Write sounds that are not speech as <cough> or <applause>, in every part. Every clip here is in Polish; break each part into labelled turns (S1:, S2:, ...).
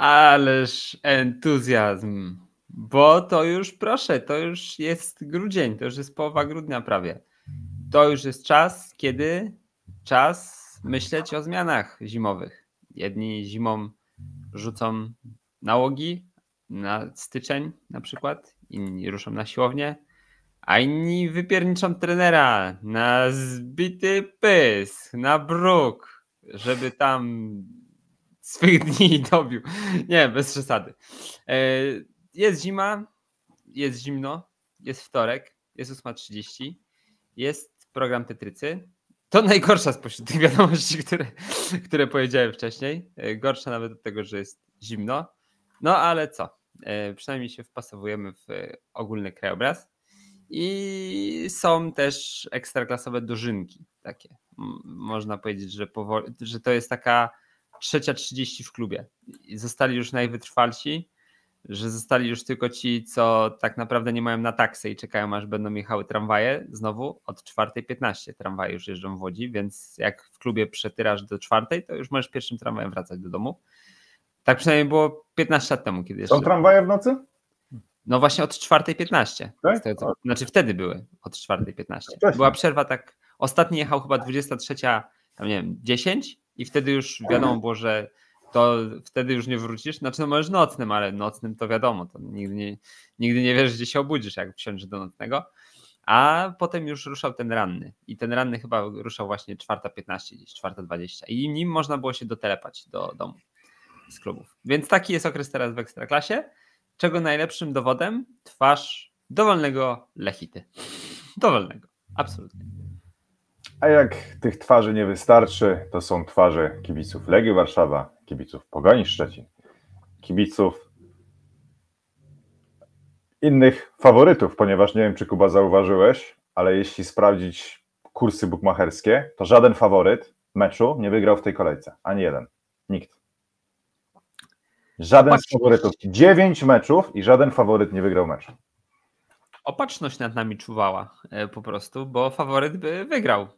S1: Ależ entuzjazm. Bo to już, proszę, to już jest grudzień, to już jest połowa grudnia prawie. To już jest czas, kiedy czas myśleć o zmianach zimowych. Jedni zimą rzucą nałogi na styczeń na przykład, inni ruszą na siłownię, a inni wypierniczą trenera na zbity pysk, na bruk, żeby tam swych <laughs> dni i dobił. Nie, bez przesady. E, jest zima, jest zimno, jest wtorek, jest 8.30, jest program Tetrycy. To najgorsza spośród tych wiadomości, które, które powiedziałem wcześniej. E, gorsza nawet od tego, że jest zimno. No ale co? E, przynajmniej się wpasowujemy w ogólny krajobraz. I są też ekstraklasowe dożynki takie. Można powiedzieć, że, powoli, że to jest taka trzecia w klubie. I zostali już najwytrwalsi, że zostali już tylko ci, co tak naprawdę nie mają na taksy i czekają, aż będą jechały tramwaje. Znowu od 4.15 tramwaje już jeżdżą w Łodzi, więc jak w klubie przetyrasz do czwartej, to już możesz pierwszym tramwajem wracać do domu. Tak przynajmniej było 15 lat temu, kiedy jeszcze... Są tramwaje w nocy? No właśnie od 4.15. Tak? To, znaczy wtedy były od 4.15. No Była przerwa tak, ostatni jechał chyba 23, tam nie wiem, 10, i wtedy już wiadomo było, że to wtedy już nie wrócisz. Znaczy, no możesz nocnym, ale nocnym to wiadomo, to nigdy nie, nigdy nie wiesz, gdzie się obudzisz, jak wsiądziesz do nocnego. A potem już ruszał ten ranny. I ten ranny chyba ruszał właśnie 4.15, gdzieś 4.20. I nim można było się dotelepać do domu z klubów. Więc taki jest okres teraz w ekstraklasie, czego najlepszym dowodem twarz dowolnego Lechity. Dowolnego, absolutnie.
S2: A jak tych twarzy nie wystarczy, to są twarze kibiców Legii Warszawa, kibiców Pogoni Szczecin, kibiców innych faworytów, ponieważ nie wiem, czy Kuba zauważyłeś, ale jeśli sprawdzić kursy bukmacherskie, to żaden faworyt meczu nie wygrał w tej kolejce. Ani jeden. Nikt. Żaden z faworytów. Dziewięć meczów i żaden faworyt nie wygrał meczu.
S1: Opatrzność nad nami czuwała e, po prostu, bo faworyt by wygrał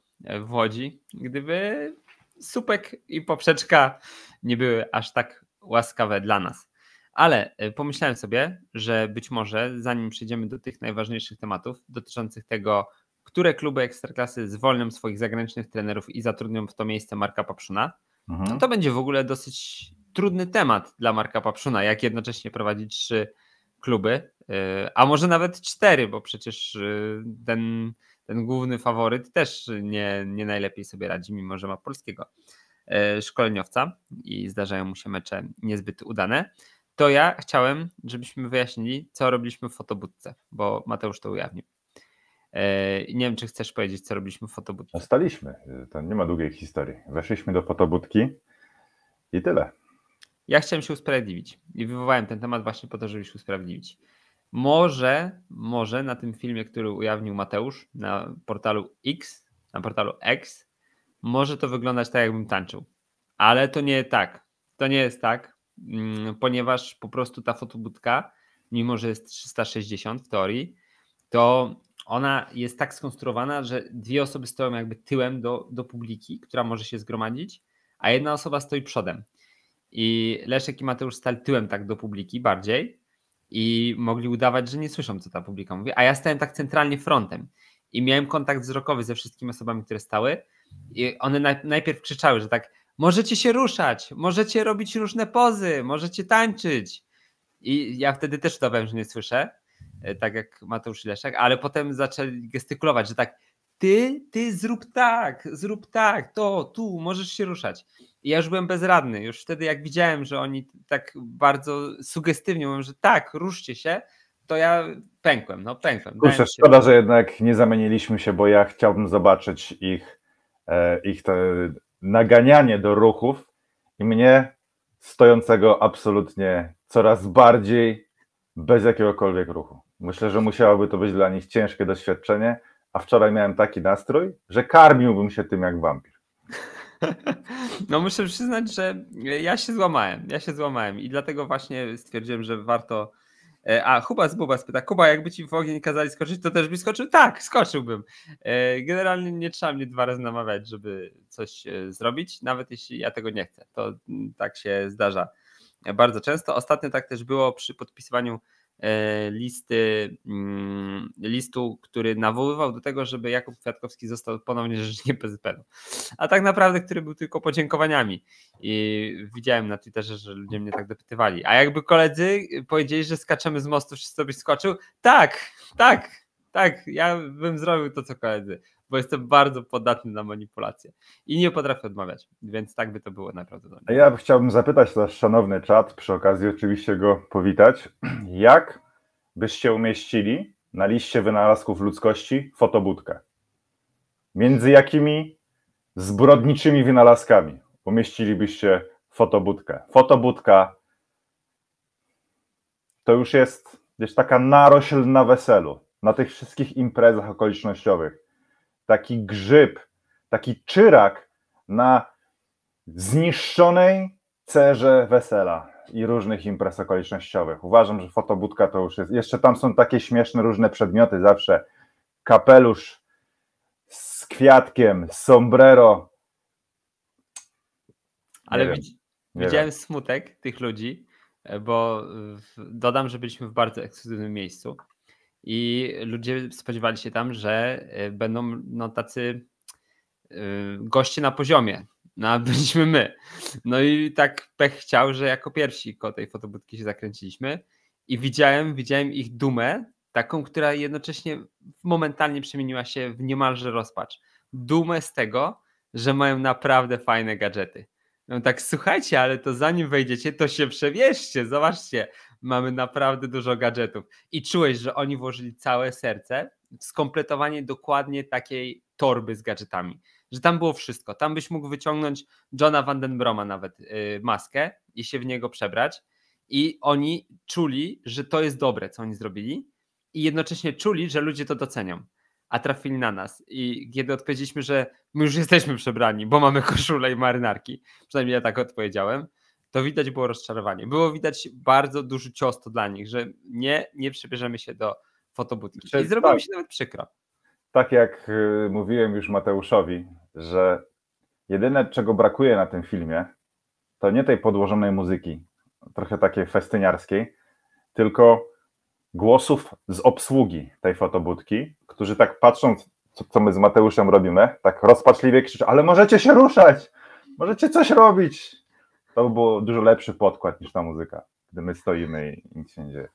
S1: wodzi, gdyby supek i poprzeczka nie były aż tak łaskawe dla nas. Ale e, pomyślałem sobie, że być może zanim przejdziemy do tych najważniejszych tematów dotyczących tego, które kluby ekstraklasy zwolnią swoich zagranicznych trenerów i zatrudnią w to miejsce Marka Papszuna, mhm. no to będzie w ogóle dosyć trudny temat dla Marka Papszuna, jak jednocześnie prowadzić trzy kluby, e, a może nawet cztery, bo przecież e, ten ten główny faworyt też nie, nie najlepiej sobie radzi, mimo że ma polskiego e, szkoleniowca i zdarzają mu się mecze niezbyt udane, to ja chciałem, żebyśmy wyjaśnili, co robiliśmy w fotobudce, bo Mateusz to ujawnił. E, nie wiem, czy chcesz powiedzieć, co robiliśmy w fotobudce. No, staliśmy, to nie ma
S2: długiej historii. Weszliśmy do fotobudki i tyle.
S1: Ja chciałem się usprawiedliwić i wywołałem ten temat właśnie po to, żeby się usprawiedliwić. Może, może na tym filmie, który ujawnił Mateusz na portalu X, na portalu X, może to wyglądać tak, jakbym tańczył. Ale to nie tak. To nie jest tak, mm, ponieważ po prostu ta fotobudka, mimo że jest 360 w teorii, to ona jest tak skonstruowana, że dwie osoby stoją jakby tyłem do, do publiki, która może się zgromadzić, a jedna osoba stoi przodem. I Leszek i Mateusz stali tyłem tak do publiki bardziej, i mogli udawać, że nie słyszą, co ta publika mówi. A ja stałem tak centralnie frontem i miałem kontakt wzrokowy ze wszystkimi osobami, które stały. I one najpierw krzyczały, że tak, możecie się ruszać, możecie robić różne pozy, możecie tańczyć. I ja wtedy też udawałem, że nie słyszę, e, tak jak Mateusz Leszek, ale potem zaczęli gestykulować, że tak, ty, ty zrób tak, zrób tak, to, tu, możesz się ruszać ja już byłem bezradny. Już wtedy, jak widziałem, że oni tak bardzo sugestywnie mówią, że tak, ruszcie się, to ja pękłem, no pękłem. Kurczę, szkoda, się. że
S2: jednak nie zamieniliśmy się, bo ja chciałbym zobaczyć ich, e, ich naganianie do ruchów i mnie stojącego absolutnie coraz bardziej bez jakiegokolwiek ruchu. Myślę, że musiałoby to być dla nich ciężkie doświadczenie, a wczoraj miałem taki nastrój, że karmiłbym się tym jak wampir.
S1: <laughs> No muszę przyznać, że ja się złamałem. Ja się złamałem i dlatego właśnie stwierdziłem, że warto. E, a, Huba z Buba spyta, Kuba, jakby ci w ogień kazali skoczyć, to też by skoczył? Tak, skoczyłbym. E, generalnie nie trzeba mnie dwa razy namawiać, żeby coś e, zrobić, nawet jeśli ja tego nie chcę. To mm, tak się zdarza bardzo często. Ostatnio tak też było przy podpisywaniu E, listy, mm, listu, który nawoływał do tego, żeby Jakub Kwiatkowski został ponownie rzecznikiem PZP, u A tak naprawdę, który był tylko podziękowaniami. I widziałem na Twitterze, że ludzie mnie tak dopytywali. A jakby koledzy powiedzieli, że skaczemy z mostu, wszyscy byś skoczył? Tak, tak, tak, ja bym zrobił to, co koledzy bo jestem bardzo podatny na manipulacje i nie potrafię odmawiać, więc tak by to było naprawdę.
S2: dobrze. ja chciałbym zapytać nasz szanowny czat, przy okazji oczywiście go powitać, <clears throat> jak byście umieścili na liście wynalazków ludzkości fotobudkę? Między jakimi zbrodniczymi wynalazkami umieścilibyście fotobudkę? Fotobudka to już jest gdzieś taka narośl na weselu, na tych wszystkich imprezach okolicznościowych taki grzyb, taki czyrak na zniszczonej cerze wesela i różnych imprez okolicznościowych. Uważam, że fotobudka to już jest. Jeszcze tam są takie śmieszne różne przedmioty zawsze. Kapelusz z kwiatkiem, sombrero.
S1: Ale wiem, widziałem wiem. smutek tych ludzi, bo dodam, że byliśmy w bardzo ekskluzywnym miejscu i ludzie spodziewali się tam, że e, będą no, tacy e, goście na poziomie. No, a <laughs> byliśmy my. No i tak pech chciał, że jako pierwsi ko tej fotobudki się zakręciliśmy i widziałem, widziałem ich dumę, taką, która jednocześnie momentalnie przemieniła się w niemalże rozpacz. Dumę z tego, że mają naprawdę fajne gadżety. No tak, słuchajcie, ale to zanim wejdziecie, to się przewieźcie, zobaczcie, mamy naprawdę dużo gadżetów. I czułeś, że oni włożyli całe serce w skompletowanie dokładnie takiej torby z gadżetami. Że tam było wszystko. Tam byś mógł wyciągnąć Johna Vandenbroma nawet yy, maskę i się w niego przebrać. I oni czuli, że to jest dobre, co oni zrobili, i jednocześnie czuli, że ludzie to docenią. A trafili na nas. I kiedy odpowiedzieliśmy, że my już jesteśmy przebrani, bo mamy koszulę i marynarki, przynajmniej ja tak odpowiedziałem, to widać było rozczarowanie. Było widać bardzo duży cios to dla nich, że nie, nie przebierzemy się do fotobudki. I znaczy, zrobiło tak, się nawet przykro.
S2: Tak jak y, mówiłem już Mateuszowi, że jedyne czego brakuje na tym filmie, to nie tej podłożonej muzyki, trochę takiej festyniarskiej, tylko głosów z obsługi tej fotobudki, którzy tak patrząc, co, co my z Mateuszem robimy, tak rozpaczliwie krzyczą, ale możecie się ruszać, możecie coś robić, to by było dużo lepszy podkład niż ta muzyka, gdy my stoimy i nic się nie dzieje.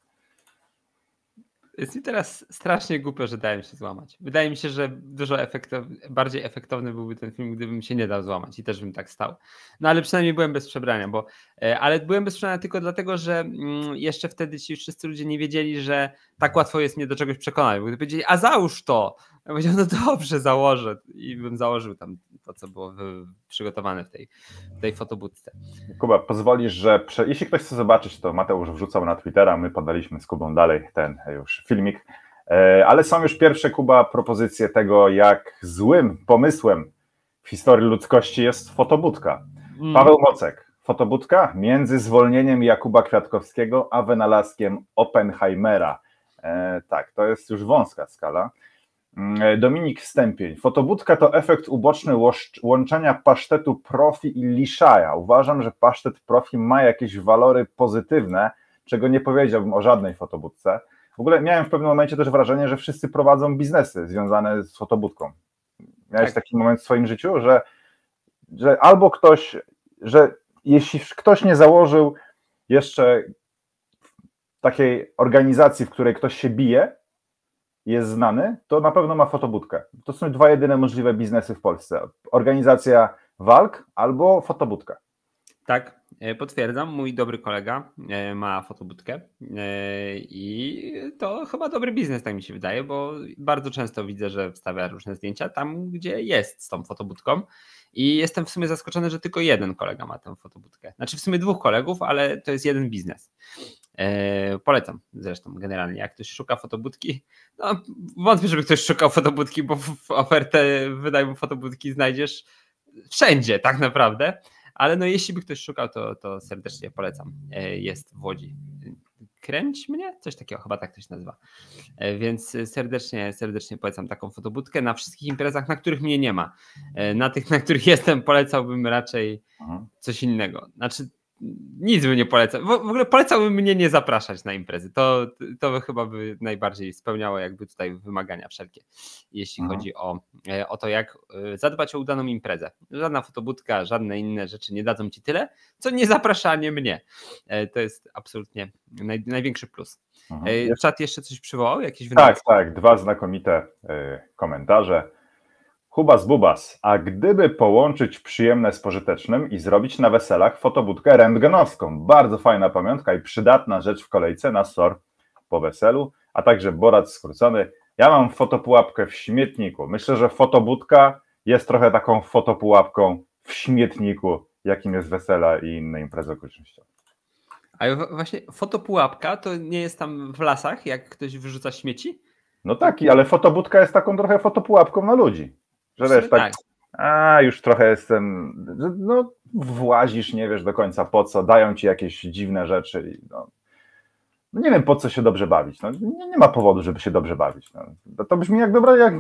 S1: Jest mi teraz strasznie głupio, że dałem się złamać. Wydaje mi się, że dużo bardziej efektowny byłby ten film, gdybym się nie dał złamać i też bym tak stał. No ale przynajmniej byłem bez przebrania, bo e, ale byłem bez przebrania tylko dlatego, że mm, jeszcze wtedy ci wszyscy ludzie nie wiedzieli, że tak łatwo jest mnie do czegoś przekonać. Bo gdyby powiedzieli, a załóż to, ja powiedział, no dobrze, założę i bym założył tam to, co było przygotowane w tej, w tej fotobudce.
S2: Kuba, pozwolisz, że prze... jeśli ktoś chce zobaczyć, to Mateusz wrzucał na Twittera, my podaliśmy z Kubą dalej ten e, już filmik, e, ale są już pierwsze, Kuba, propozycje tego, jak złym pomysłem w historii ludzkości jest fotobudka. Mm. Paweł Mocek, fotobudka między zwolnieniem Jakuba Kwiatkowskiego a wynalazkiem Oppenheimera. E, tak, to jest już wąska skala. Mm, e, Dominik Stępień. Fotobudka to efekt uboczny łączenia pasztetu profi i liszaja. Uważam, że pasztet profi ma jakieś walory pozytywne, czego nie powiedziałbym o żadnej fotobudce. W ogóle miałem w pewnym momencie też wrażenie, że wszyscy prowadzą biznesy związane z fotobudką. Miałeś tak. taki moment w swoim życiu, że, że albo ktoś, że jeśli ktoś nie założył jeszcze takiej organizacji, w której ktoś się bije, jest znany, to na pewno ma fotobudkę. To są dwa jedyne możliwe biznesy w Polsce. Organizacja walk albo fotobudka.
S1: Tak, e, potwierdzam. Mój dobry kolega e, ma fotobudkę e, i to chyba dobry biznes, tak mi się wydaje, bo bardzo często widzę, że wstawia różne zdjęcia tam, gdzie jest z tą fotobudką. I jestem w sumie zaskoczony, że tylko jeden kolega ma tę fotobudkę. Znaczy w sumie dwóch kolegów, ale to jest jeden biznes. Yy, polecam zresztą generalnie. Jak ktoś szuka fotobudki, no wątpię, żeby ktoś szukał fotobudki, bo w ofertę wynajmu fotobudki znajdziesz wszędzie tak naprawdę. Ale no jeśli by ktoś szukał, to, to serdecznie polecam. Yy, jest w Łodzi Kręć mnie? Coś takiego, chyba tak to się nazywa. E, więc serdecznie, serdecznie polecam taką fotobudkę na wszystkich imprezach, na których mnie nie ma. E, na tych, na których jestem, polecałbym raczej coś innego. Znaczy, nic bym nie polecał. W, ogóle polecałbym mnie nie zapraszać na imprezy. To, to chyba by najbardziej spełniało jakby tutaj wymagania wszelkie, jeśli mhm. chodzi o, e, o to, jak e, zadbać o udaną imprezę. Żadna fotobudka, żadne inne rzeczy nie dadzą ci tyle, co niezapraszanie mnie. E, to jest absolutnie naj, największy plus. Mhm. Czat jeszcze coś przywołał? Jakieś tak,
S2: tak. Dwa znakomite komentarze. Hubas bubas, a gdyby połączyć przyjemne z pożytecznym i zrobić na weselach fotobudkę rentgenowską? Bardzo fajna pamiątka i przydatna rzecz w kolejce na SOR po weselu, a także borat skrócony. Ja mam fotopułapkę w śmietniku. Myślę, że fotobudka jest trochę taką fotopułapką w śmietniku, jakim jest wesela i inne imprezy okolicznościowe.
S1: A właśnie fotopułapka to nie jest tam w lasach, jak ktoś wyrzuca śmieci?
S2: No tak, ale fotobudka jest taką trochę fotopułapką na ludzi. Że wiesz, tak, tak, a już trochę jestem, no włazisz, nie wiesz do końca po co, dają ci jakieś dziwne rzeczy i no, no nie wiem po co się dobrze bawić, no, nie, nie ma powodu, żeby się dobrze bawić. No. To brzmi jak dobra, jak,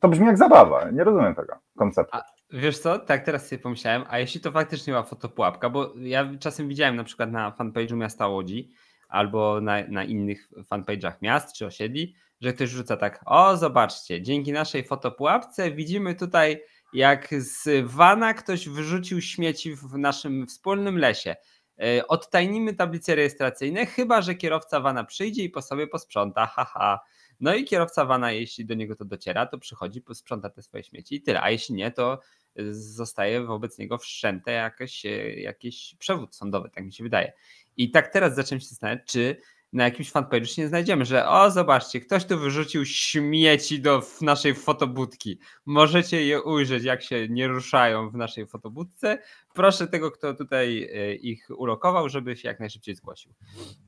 S2: to brzmi jak zabawa, nie rozumiem tego konceptu. A,
S1: wiesz co, tak teraz sobie pomyślałem, a jeśli to faktycznie była fotopułapka, bo ja czasem widziałem na przykład na fanpage'u miasta Łodzi albo na, na innych fanpage'ach miast czy osiedli, że ktoś rzuca tak, o zobaczcie, dzięki naszej fotopułapce widzimy tutaj jak z wana ktoś wyrzucił śmieci w naszym wspólnym lesie. E, odtajnimy tablice rejestracyjne, chyba że kierowca wana przyjdzie i po sobie posprząta, haha. No i kierowca wana, jeśli do niego to dociera, to przychodzi, posprząta te swoje śmieci i tyle. A jeśli nie, to e, zostaje wobec niego wszczęte e, jakieś, jakiś przewód sądowy, tak mi się wydaje. I tak teraz zacząłem się zastanawiać, czy na jakimś fanpage'u się nie znajdziemy, że o zobaczcie, ktoś tu wyrzucił śmieci do naszej fotobudki. Możecie je ujrzeć, jak się nie ruszają w naszej fotobudce. Proszę tego, kto tutaj e, ich ulokował, żeby się jak najszybciej zgłosił.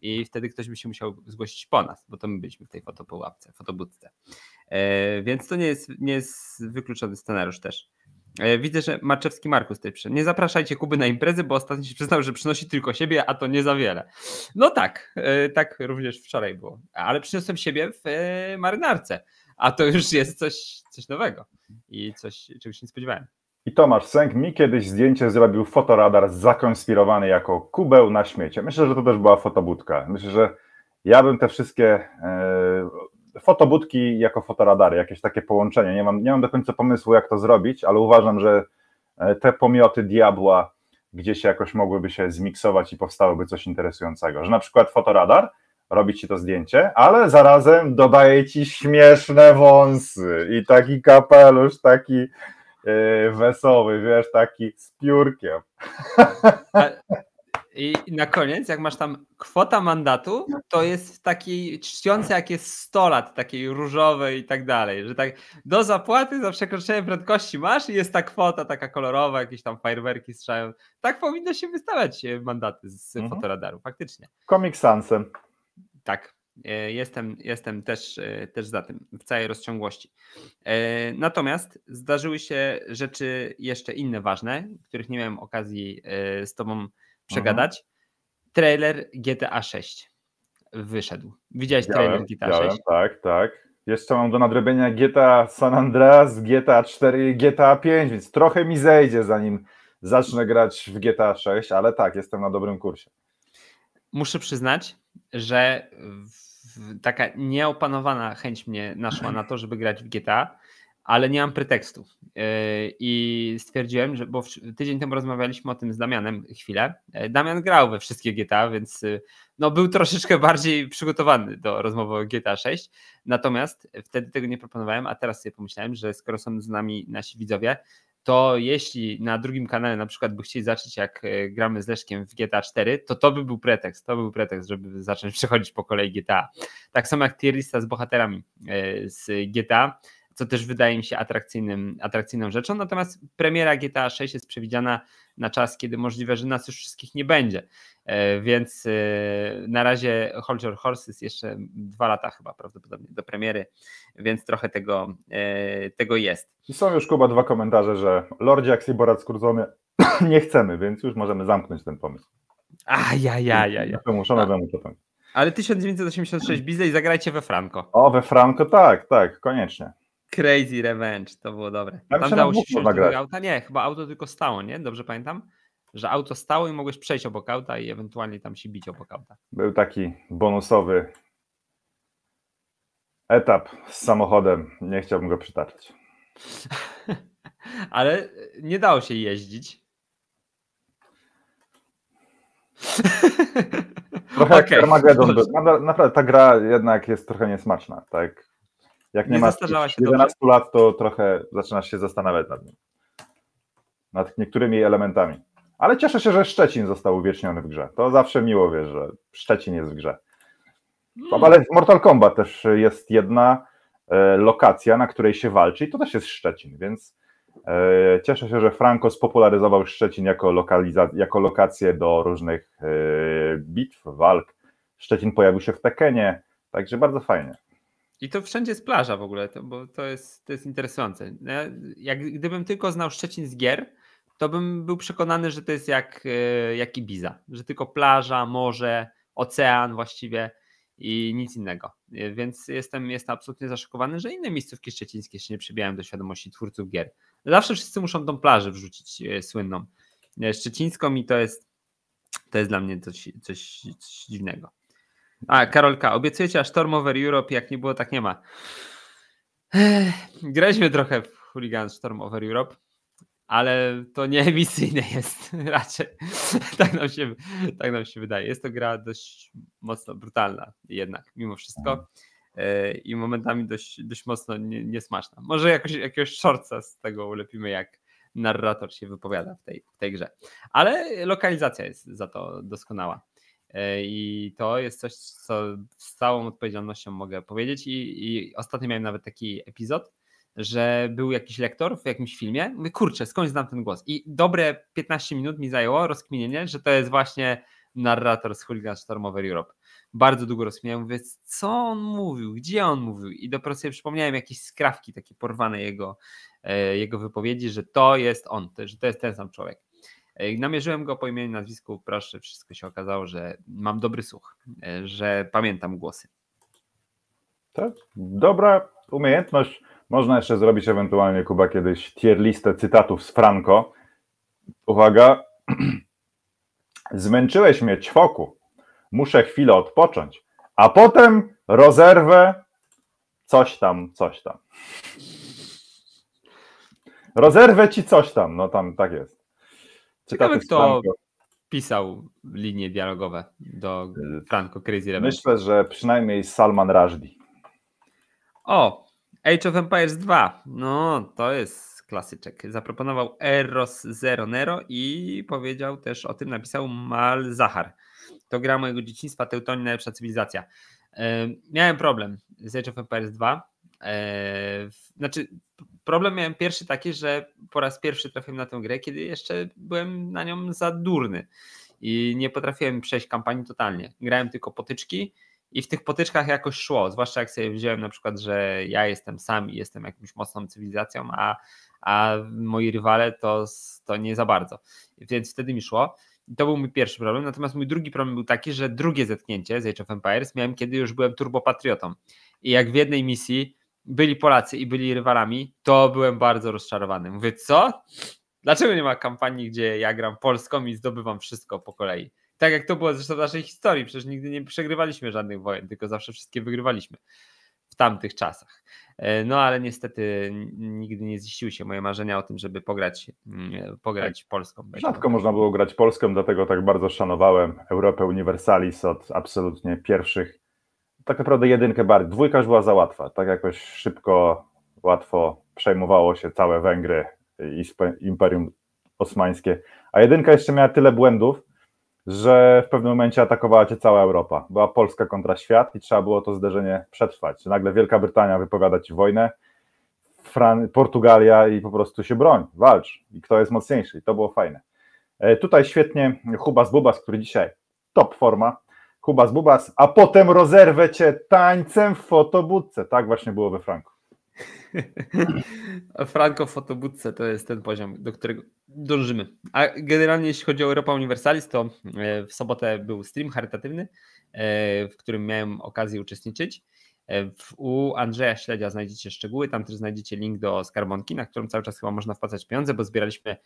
S1: I wtedy ktoś by się musiał zgłosić po nas, bo to my byliśmy w tej fotopułapce, fotobudce. E, więc to nie jest, nie jest wykluczony scenariusz też. E, widzę, że Marczewski Markus tutaj pisze. Nie zapraszajcie Kuby na imprezy, bo ostatnio się przyznał, że przynosi tylko siebie, a to nie za wiele. No tak, e, tak również wczoraj było. Ale przyniosłem siebie w e, marynarce, a to już jest coś, coś nowego i coś, czego się nie spodziewałem.
S2: I Tomasz Sęk mi kiedyś zdjęcie zrobił fotoradar zakonspirowany jako kubeł na śmiecie. Myślę, że to też była fotobudka. Myślę, że ja bym te wszystkie fotobudki jako fotoradary, jakieś takie połączenie. Nie mam, nie mam do końca pomysłu, jak to zrobić, ale uważam, że e, te pomioty diabła gdzieś jakoś mogłyby się zmiksować i powstałoby coś interesującego. Że na przykład fotoradar robi ci to zdjęcie, ale zarazem dodaje ci śmieszne wąsy i taki kapelusz, taki e, wesoły, wiesz, taki z piórkiem.
S1: A, i na koniec, jak masz tam kwota mandatu, to jest w takiej czciące, jak jest 100 lat, takiej różowej i tak dalej, że tak do zapłaty za przekroczenie prędkości masz i jest ta kwota taka kolorowa, jakieś tam fajerwerki strzają, Tak powinno się wystawiać e, mandaty z mhm. fotoradaru, faktycznie. Comic Sansem. Tak, e, Jestem, jestem też, e, też za tym, w całej rozciągłości. Natomiast zdarzyły się rzeczy jeszcze inne ważne, których nie miałem okazji z Tobą przegadać. Mhm. Trailer GTA 6 wyszedł. Widziałeś widziałem, trailer GTA widziałem, 6?
S2: Tak, tak. Jeszcze mam do nadrobienia GTA San Andreas, GTA 4 i GTA 5, więc trochę mi zejdzie zanim zacznę grać w GTA 6, ale tak, jestem na dobrym kursie.
S1: Muszę przyznać, że taka nieopanowana chęć mnie naszła na to, żeby grać w GTA, ale nie mam pretekstu. E, I stwierdziłem, że, bo tydzień temu rozmawialiśmy o tym z Damianem chwilę. E, Damian grał we wszystkie GTA, więc e, no, był troszeczkę <laughs> bardziej przygotowany do rozmowy o GTA 6. Natomiast wtedy tego nie proponowałem, a teraz sobie pomyślałem, że skoro są z nami nasi widzowie, to jeśli na drugim kanale na przykład by chcieli zacząć jak gramy z Leszkiem w GTA 4, to to by był pretekst, to by był pretekst, żeby zacząć <laughs> przechodzić po kolei GTA. Tak samo jak tier lista z bohaterami z GTA, co też wydaje mi się atrakcyjnym, atrakcyjną rzeczą. Natomiast premiera GTA 6 jest przewidziana na czas, kiedy możliwe, że nas już wszystkich nie będzie. E, więc e, na razie Hold Your Horses jeszcze dwa lata chyba prawdopodobnie do premiery, więc trochę tego, e, tego jest.
S2: I są już Kuba dwa komentarze, że Lordzie i Borat skrócony <clears throat> nie chcemy, więc już możemy zamknąć ten pomysł. A ja,
S1: ja, ja. ja. to wymuszone. Ale 1986 i zagrajcie we Franco.
S2: O, we Franco, tak, tak, koniecznie.
S1: Crazy Revenge, to było dobre. Tam, tam dało się wsiąść auta? Nie, chyba auto tylko stało, nie? Dobrze pamiętam? Że auto stało i mogłeś przejść obok auta i ewentualnie tam się bić obok auta.
S2: Był taki bonusowy etap z samochodem. Nie chciałbym go przytaczać.
S1: <laughs> Ale nie dało się jeździć. Trochę okay. jak Armageddon.
S2: <laughs> Naprawdę ta gra jednak jest trochę niesmaczna. Tak jak nie, nie masz 11 lat, to trochę zaczynasz się zastanawiać nad nim. Nad niektórymi elementami. Ale cieszę się, że Szczecin został uwieczniony w grze. To zawsze miło wiesz, że Szczecin jest w grze. Hmm. Ale w Mortal Kombat też jest jedna e, lokacja, na której się walczy i to też jest Szczecin, więc e, cieszę się, że Franco spopularyzował Szczecin jako, lokaliza- jako lokację do różnych e, bitw, walk. Szczecin pojawił się w Tekenie, także bardzo fajnie.
S1: I to wszędzie jest plaża w ogóle, to, bo to jest, to jest interesujące. No ja, jak, gdybym tylko znał Szczecin z gier, to bym był przekonany, że to jest jak, e, jak Ibiza, że tylko plaża, morze, ocean właściwie i nic innego. E, więc jestem, jestem absolutnie zaszokowany, że inne miejscówki szczecińskie jeszcze nie przybijają do świadomości twórców gier. Zawsze wszyscy muszą tą plażę wrzucić e, słynną szczecińską i to jest, to jest dla mnie coś, coś, coś dziwnego. A, Karolka, Obiecujecie, a Storm Over Europe, jak nie było, tak nie ma. Graźmy trochę w Hooligan Storm Over Europe, ale to nie emisyjne jest <laughs> raczej. tak, nam się, tak nam się wydaje. Jest to gra dość mocno brutalna jednak, mimo wszystko. E, I momentami dość, dość mocno niesmaczna. Może jakoś, jakiegoś szorca z tego ulepimy, jak, narrator się wypowiada w tej, w tej grze. Ale lokalizacja jest za to doskonała. E, I to jest coś, co z całą odpowiedzialnością mogę powiedzieć. I, i ostatnio miałem nawet taki epizod, że był jakiś lektor w jakimś filmie. Mówię, kurczę, skąd znam ten głos? I dobre 15 minut mi zajęło rozkminienie, że to jest właśnie narrator z Hooligan Stormover Europe. Bardzo długo rozkminiałem, mówię, co on mówił, gdzie on mówił i dopiero sobie przypomniałem jakieś skrawki takie porwane jego, e, jego wypowiedzi, że to jest on, że to jest ten sam człowiek. E, namierzyłem go po imieniu, nazwisku, proszę, wszystko się okazało, że mam dobry słuch, e, że pamiętam głosy.
S2: Tak, dobra umiejętność. Można jeszcze zrobić ewentualnie, Kuba, kiedyś tier listę cytatów z Franco. Uwaga, <clears throat> zmęczyłeś mnie ćwoku, muszę chwilę odpocząć, a potem rozerwę coś tam, coś tam. Rozerwę ci coś tam, no tam tak jest.
S1: Ciekawe kto pisał linie dialogowe do y, Franco Crazy Rebels. Myślę, że przynajmniej
S2: Salman Rushdie.
S1: O, Age of Empires 2. No, to jest klasyczek. Zaproponował Eros Zero Nero i powiedział też o tym, napisał Mal Zahar. To gra mojego dzieciństwa, Teutoni najlepsza cywilizacja. Y, miałem problem z Age of Empires 2. Y, znaczy, problem miałem pierwszy taki, że po raz pierwszy trafiłem na tę grę, kiedy jeszcze byłem na nią za durny i nie potrafiłem przejść kampanii totalnie. Grałem tylko potyczki i w tych potyczkach jakoś szło, zwłaszcza jak sobie wziąłem na przykład, że ja jestem sam i jestem jakąś mocną cywilizacją, a, a moi rywale to, to nie za bardzo. Więc wtedy mi szło. I to był mój pierwszy problem. Natomiast mój drugi problem był taki, że drugie zetknięcie z Age of Empires miałem, kiedy już byłem turbopatriotą. I jak w jednej misji byli Polacy i byli rywalami, to byłem bardzo rozczarowany. Mówię, co? Dlaczego nie ma kampanii, gdzie ja gram Polską i zdobywam wszystko po kolei? Tak jak to było zresztą w naszej historii, przecież nigdy nie przegrywaliśmy żadnych wojen, tylko zawsze wszystkie wygrywaliśmy w tamtych czasach. E, no ale niestety nigdy nie ziściły się moje marzenia o tym, żeby pograć, mm, pograć Polską. Tak.
S2: Rzadko można było grać Polską, dlatego tak bardzo szanowałem Europę Universalis od absolutnie pierwszych tak naprawdę jedynkę bardziej. Dwójka już była za łatwa. Tak jakoś szybko, łatwo przejmowało się całe Węgry i Imperium Osmańskie. A jedynka jeszcze miała tyle błędów, że w pewnym momencie atakowała cię cała Europa. Była Polska kontra świat i trzeba było to zderzenie przetrwać. Nagle Wielka Brytania wypowiada ci wojnę, Fran Portugalia i po prostu się broń, walcz. I kto jest mocniejszy? I to było fajne. E, tutaj świetnie Hubas Bubas, który dzisiaj top forma, Kubas Bubas, a potem rozerwę cię tańcem w fotobudce. Tak właśnie było we Franku.
S1: <laughs> Franco w fotobudce to jest ten poziom, do którego dążymy. A generalnie jeśli chodzi o Europa Universalis, to e, w sobotę był stream charytatywny, e, w którym miałem okazję uczestniczyć. E, u Andrzeja Śledzia znajdziecie szczegóły, tam też znajdziecie link do skarbonki, na którą cały czas chyba można wpłacać pieniądze, bo zbieraliśmy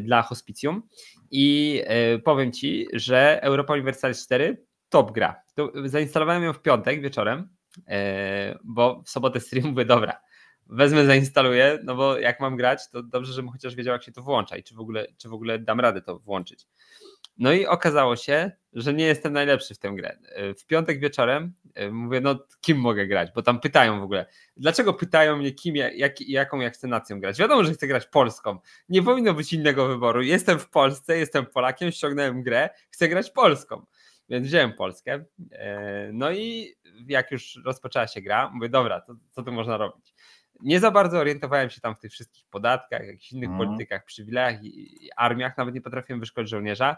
S1: dla hospicjum. I powiem Ci, że Europa Universalis 4 top gra. To zainstalowałem ją w piątek wieczorem, e, bo w sobotę stream mówię, dobra, wezmę, zainstaluję, no bo jak mam grać, to dobrze, żebym chociaż wiedział, jak się to włącza i czy w ogóle, czy w ogóle dam radę to włączyć. No i okazało się, że nie jestem najlepszy w tę grę. E, w piątek wieczorem e, mówię, no kim mogę grać, bo tam pytają w ogóle. Dlaczego pytają mnie, kim, jak, jaką ja chcę nacją grać? Wiadomo, że chcę grać polską. Nie powinno być innego wyboru. Jestem w Polsce, jestem Polakiem, ściągnąłem grę, chcę grać polską. Więc wziąłem Polskę. E, no i jak już rozpoczęła się gra, mówię, dobra, to, co tu można robić? Nie za bardzo orientowałem się tam w tych wszystkich podatkach, jakichś innych mm. politykach, przywilejach i, i armiach. Nawet nie potrafiłem wyszkolić żołnierza,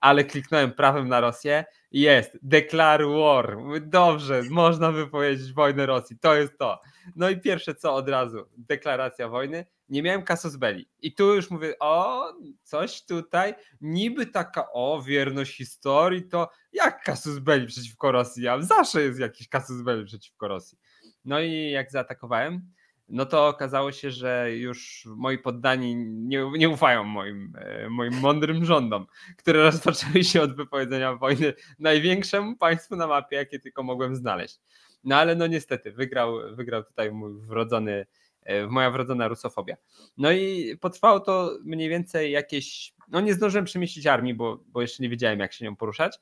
S1: ale kliknąłem prawym na Rosję i jest declare war. Mówię, dobrze, można wypowiedzieć wojnę Rosji, to jest to. No i pierwsze co od razu, deklaracja wojny nie miałem kasus Belli. I tu już mówię, o, coś tutaj, niby taka, o, wierność historii, to jak Casus Belli przeciwko Rosji? A zawsze jest jakiś Casus Belli przeciwko Rosji. No i jak zaatakowałem, no to okazało się, że już moi poddani nie, nie ufają moim, e, moim mądrym rządom, które rozpoczęły się od wypowiedzenia wojny największemu państwu na mapie, jakie tylko mogłem znaleźć. No ale no niestety, wygrał, wygrał tutaj mój wrodzony E, moja wrodzona rusofobia. No i potrwało to mniej więcej jakieś, no nie zdążyłem przemieścić armii, bo, bo jeszcze nie wiedziałem jak się nią poruszać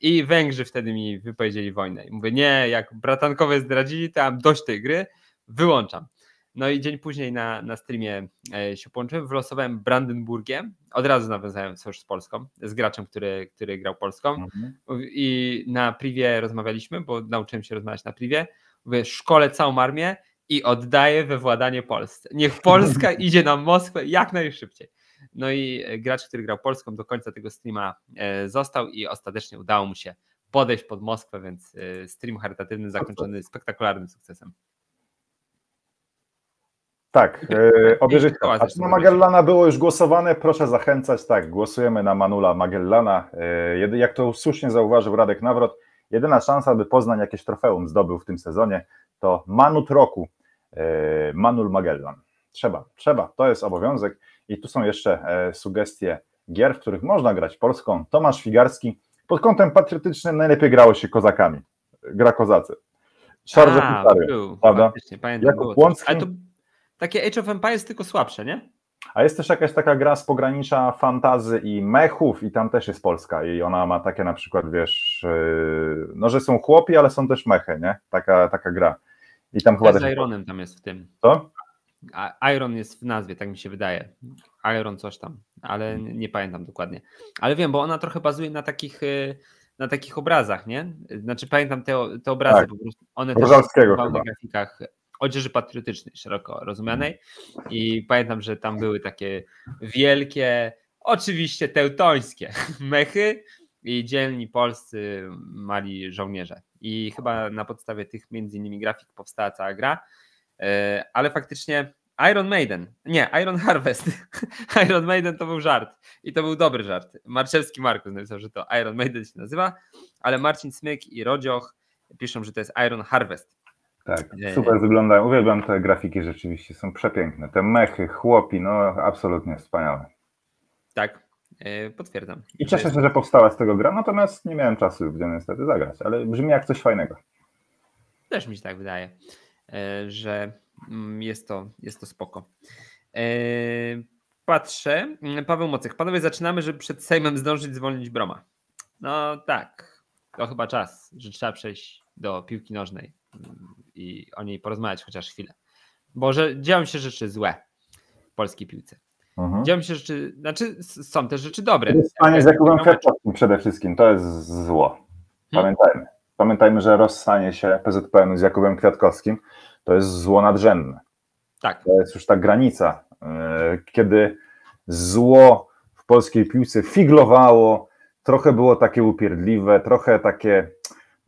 S1: i Węgrzy wtedy mi wypowiedzieli wojnę i mówię nie, jak bratankowie zdradzili, to mam dość tej gry, wyłączam. No i dzień później na, na streamie e, się połączyłem, wylosowałem Brandenburgiem, od razu nawiązałem sojusz z Polską, z graczem, który, który grał Polską mhm. i na privie rozmawialiśmy, bo nauczyłem się rozmawiać na privie, mówię szkole całą armię, i oddaję we władanie Polsce. Niech Polska <laughs> idzie na Moskwę jak najszybciej. No i e, gracz, który grał Polską do końca tego streama e, został i ostatecznie udało mu się podejść pod Moskwę, więc e, stream charytatywny zakończony spektakularnym sukcesem.
S2: Tak, yy, A czy na Magellana było już głosowane? Proszę zachęcać, tak, głosujemy na Manula Magellana. jak to słusznie zauważył Radek Nawrot, jedyna szansa, by Poznań jakieś trofeum zdobył w tym sezonie, to Manut Roku. E, Manul Magellan. Trzeba, trzeba, to jest obowiązek. I tu są jeszcze e, sugestie gier, w których można grać Polską. Tomasz Figarski. Pod kątem patriotycznym najlepiej grało się kozakami. Gra kozacy. Szarze Husary, prawda? Jakub Łącki. Ale to
S1: takie Age of Empires tylko słabsze, nie?
S2: A jest też jakaś taka gra z pogranicza fantazy i mechów i tam też jest Polska i ona ma takie na przykład, wiesz, e, no że są chłopi, ale są też mechy, nie? Taka, taka gra. I tam chyba. Z Ironem
S1: tam jest w tym. Co? Iron jest w nazwie, tak mi się wydaje. Iron coś tam, ale mhm. nie pamiętam dokładnie. Ale wiem, bo ona trochę bazuje na takich y, na takich obrazach, nie? Znaczy pamiętam te, te obrazy tak. One Różalskiego też w grafikach odzieży patriotycznej, szeroko rozumianej. Mhm. I pamiętam, że tam były takie wielkie, oczywiście teutońskie <laughs> mechy i dzielni polscy mali żołnierze. I chyba na podstawie tych między innymi grafik powstała cała gra, e, ale faktycznie Iron Maiden, nie, Iron <laughs> Harvest. Iron Maiden to był żart i to był dobry żart. Marczewski Markus napisał, że to Iron Maiden się nazywa, ale Marcin Smyk i Rodzioch piszą, że to jest Iron Harvest. Tak, e, super
S2: wyglądają. Uwielbiam te grafiki, rzeczywiście są przepiękne. Te mechy, chłopi, no absolutnie wspaniałe.
S1: Tak, E, potwierdzam. I cieszę
S2: się, że powstała z tego gra, natomiast nie miałem czasu w niestety zagrać, ale brzmi jak coś fajnego.
S1: Też mi się tak wydaje, e, że mm, jest to, jest to spoko. E, patrzę, mm, Paweł Mocek, panowie zaczynamy, żeby przed Sejmem zdążyć zwolnić Broma. No tak, to chyba czas, że trzeba przejść do piłki nożnej mm, i o niej porozmawiać chociaż chwilę. Bo że dzieją się rzeczy złe w polskiej piłce. Mhm. Dzieją się rzeczy, znaczy są też rzeczy dobre. Rozstanie z Jakubem
S2: Ferczowskim przede wszystkim, to jest zło. Hmm? Pamiętajmy. Pamiętajmy, że rozstanie się pzpn z Jakubem Kwiatkowskim to jest zło nadrzędne. Tak. To jest już ta granica, e, kiedy zło w polskiej piłce figlowało, trochę było takie upierdliwe, trochę takie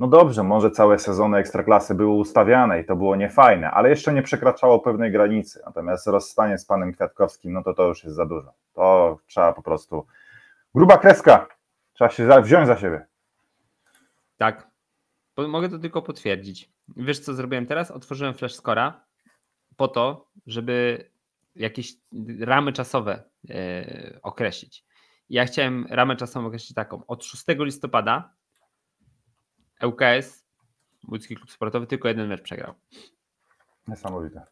S2: no dobrze, może całe sezony ekstraklasy były ustawiane i to było niefajne, ale jeszcze nie przekraczało pewnej granicy. Natomiast rozstanie z panem Kwiatkowskim, no to to już jest za dużo. To trzeba po prostu. Gruba kreska, trzeba się wziąć za siebie.
S1: Tak. Mogę to tylko potwierdzić. Wiesz, co zrobiłem teraz? Otworzyłem flash score'a po to, żeby jakieś ramy czasowe e, określić. Ja chciałem ramę czasową określić taką. Od 6 listopada ŁKS, Łódzki Klub Sportowy, tylko jeden mecz przegrał. Niesamowite.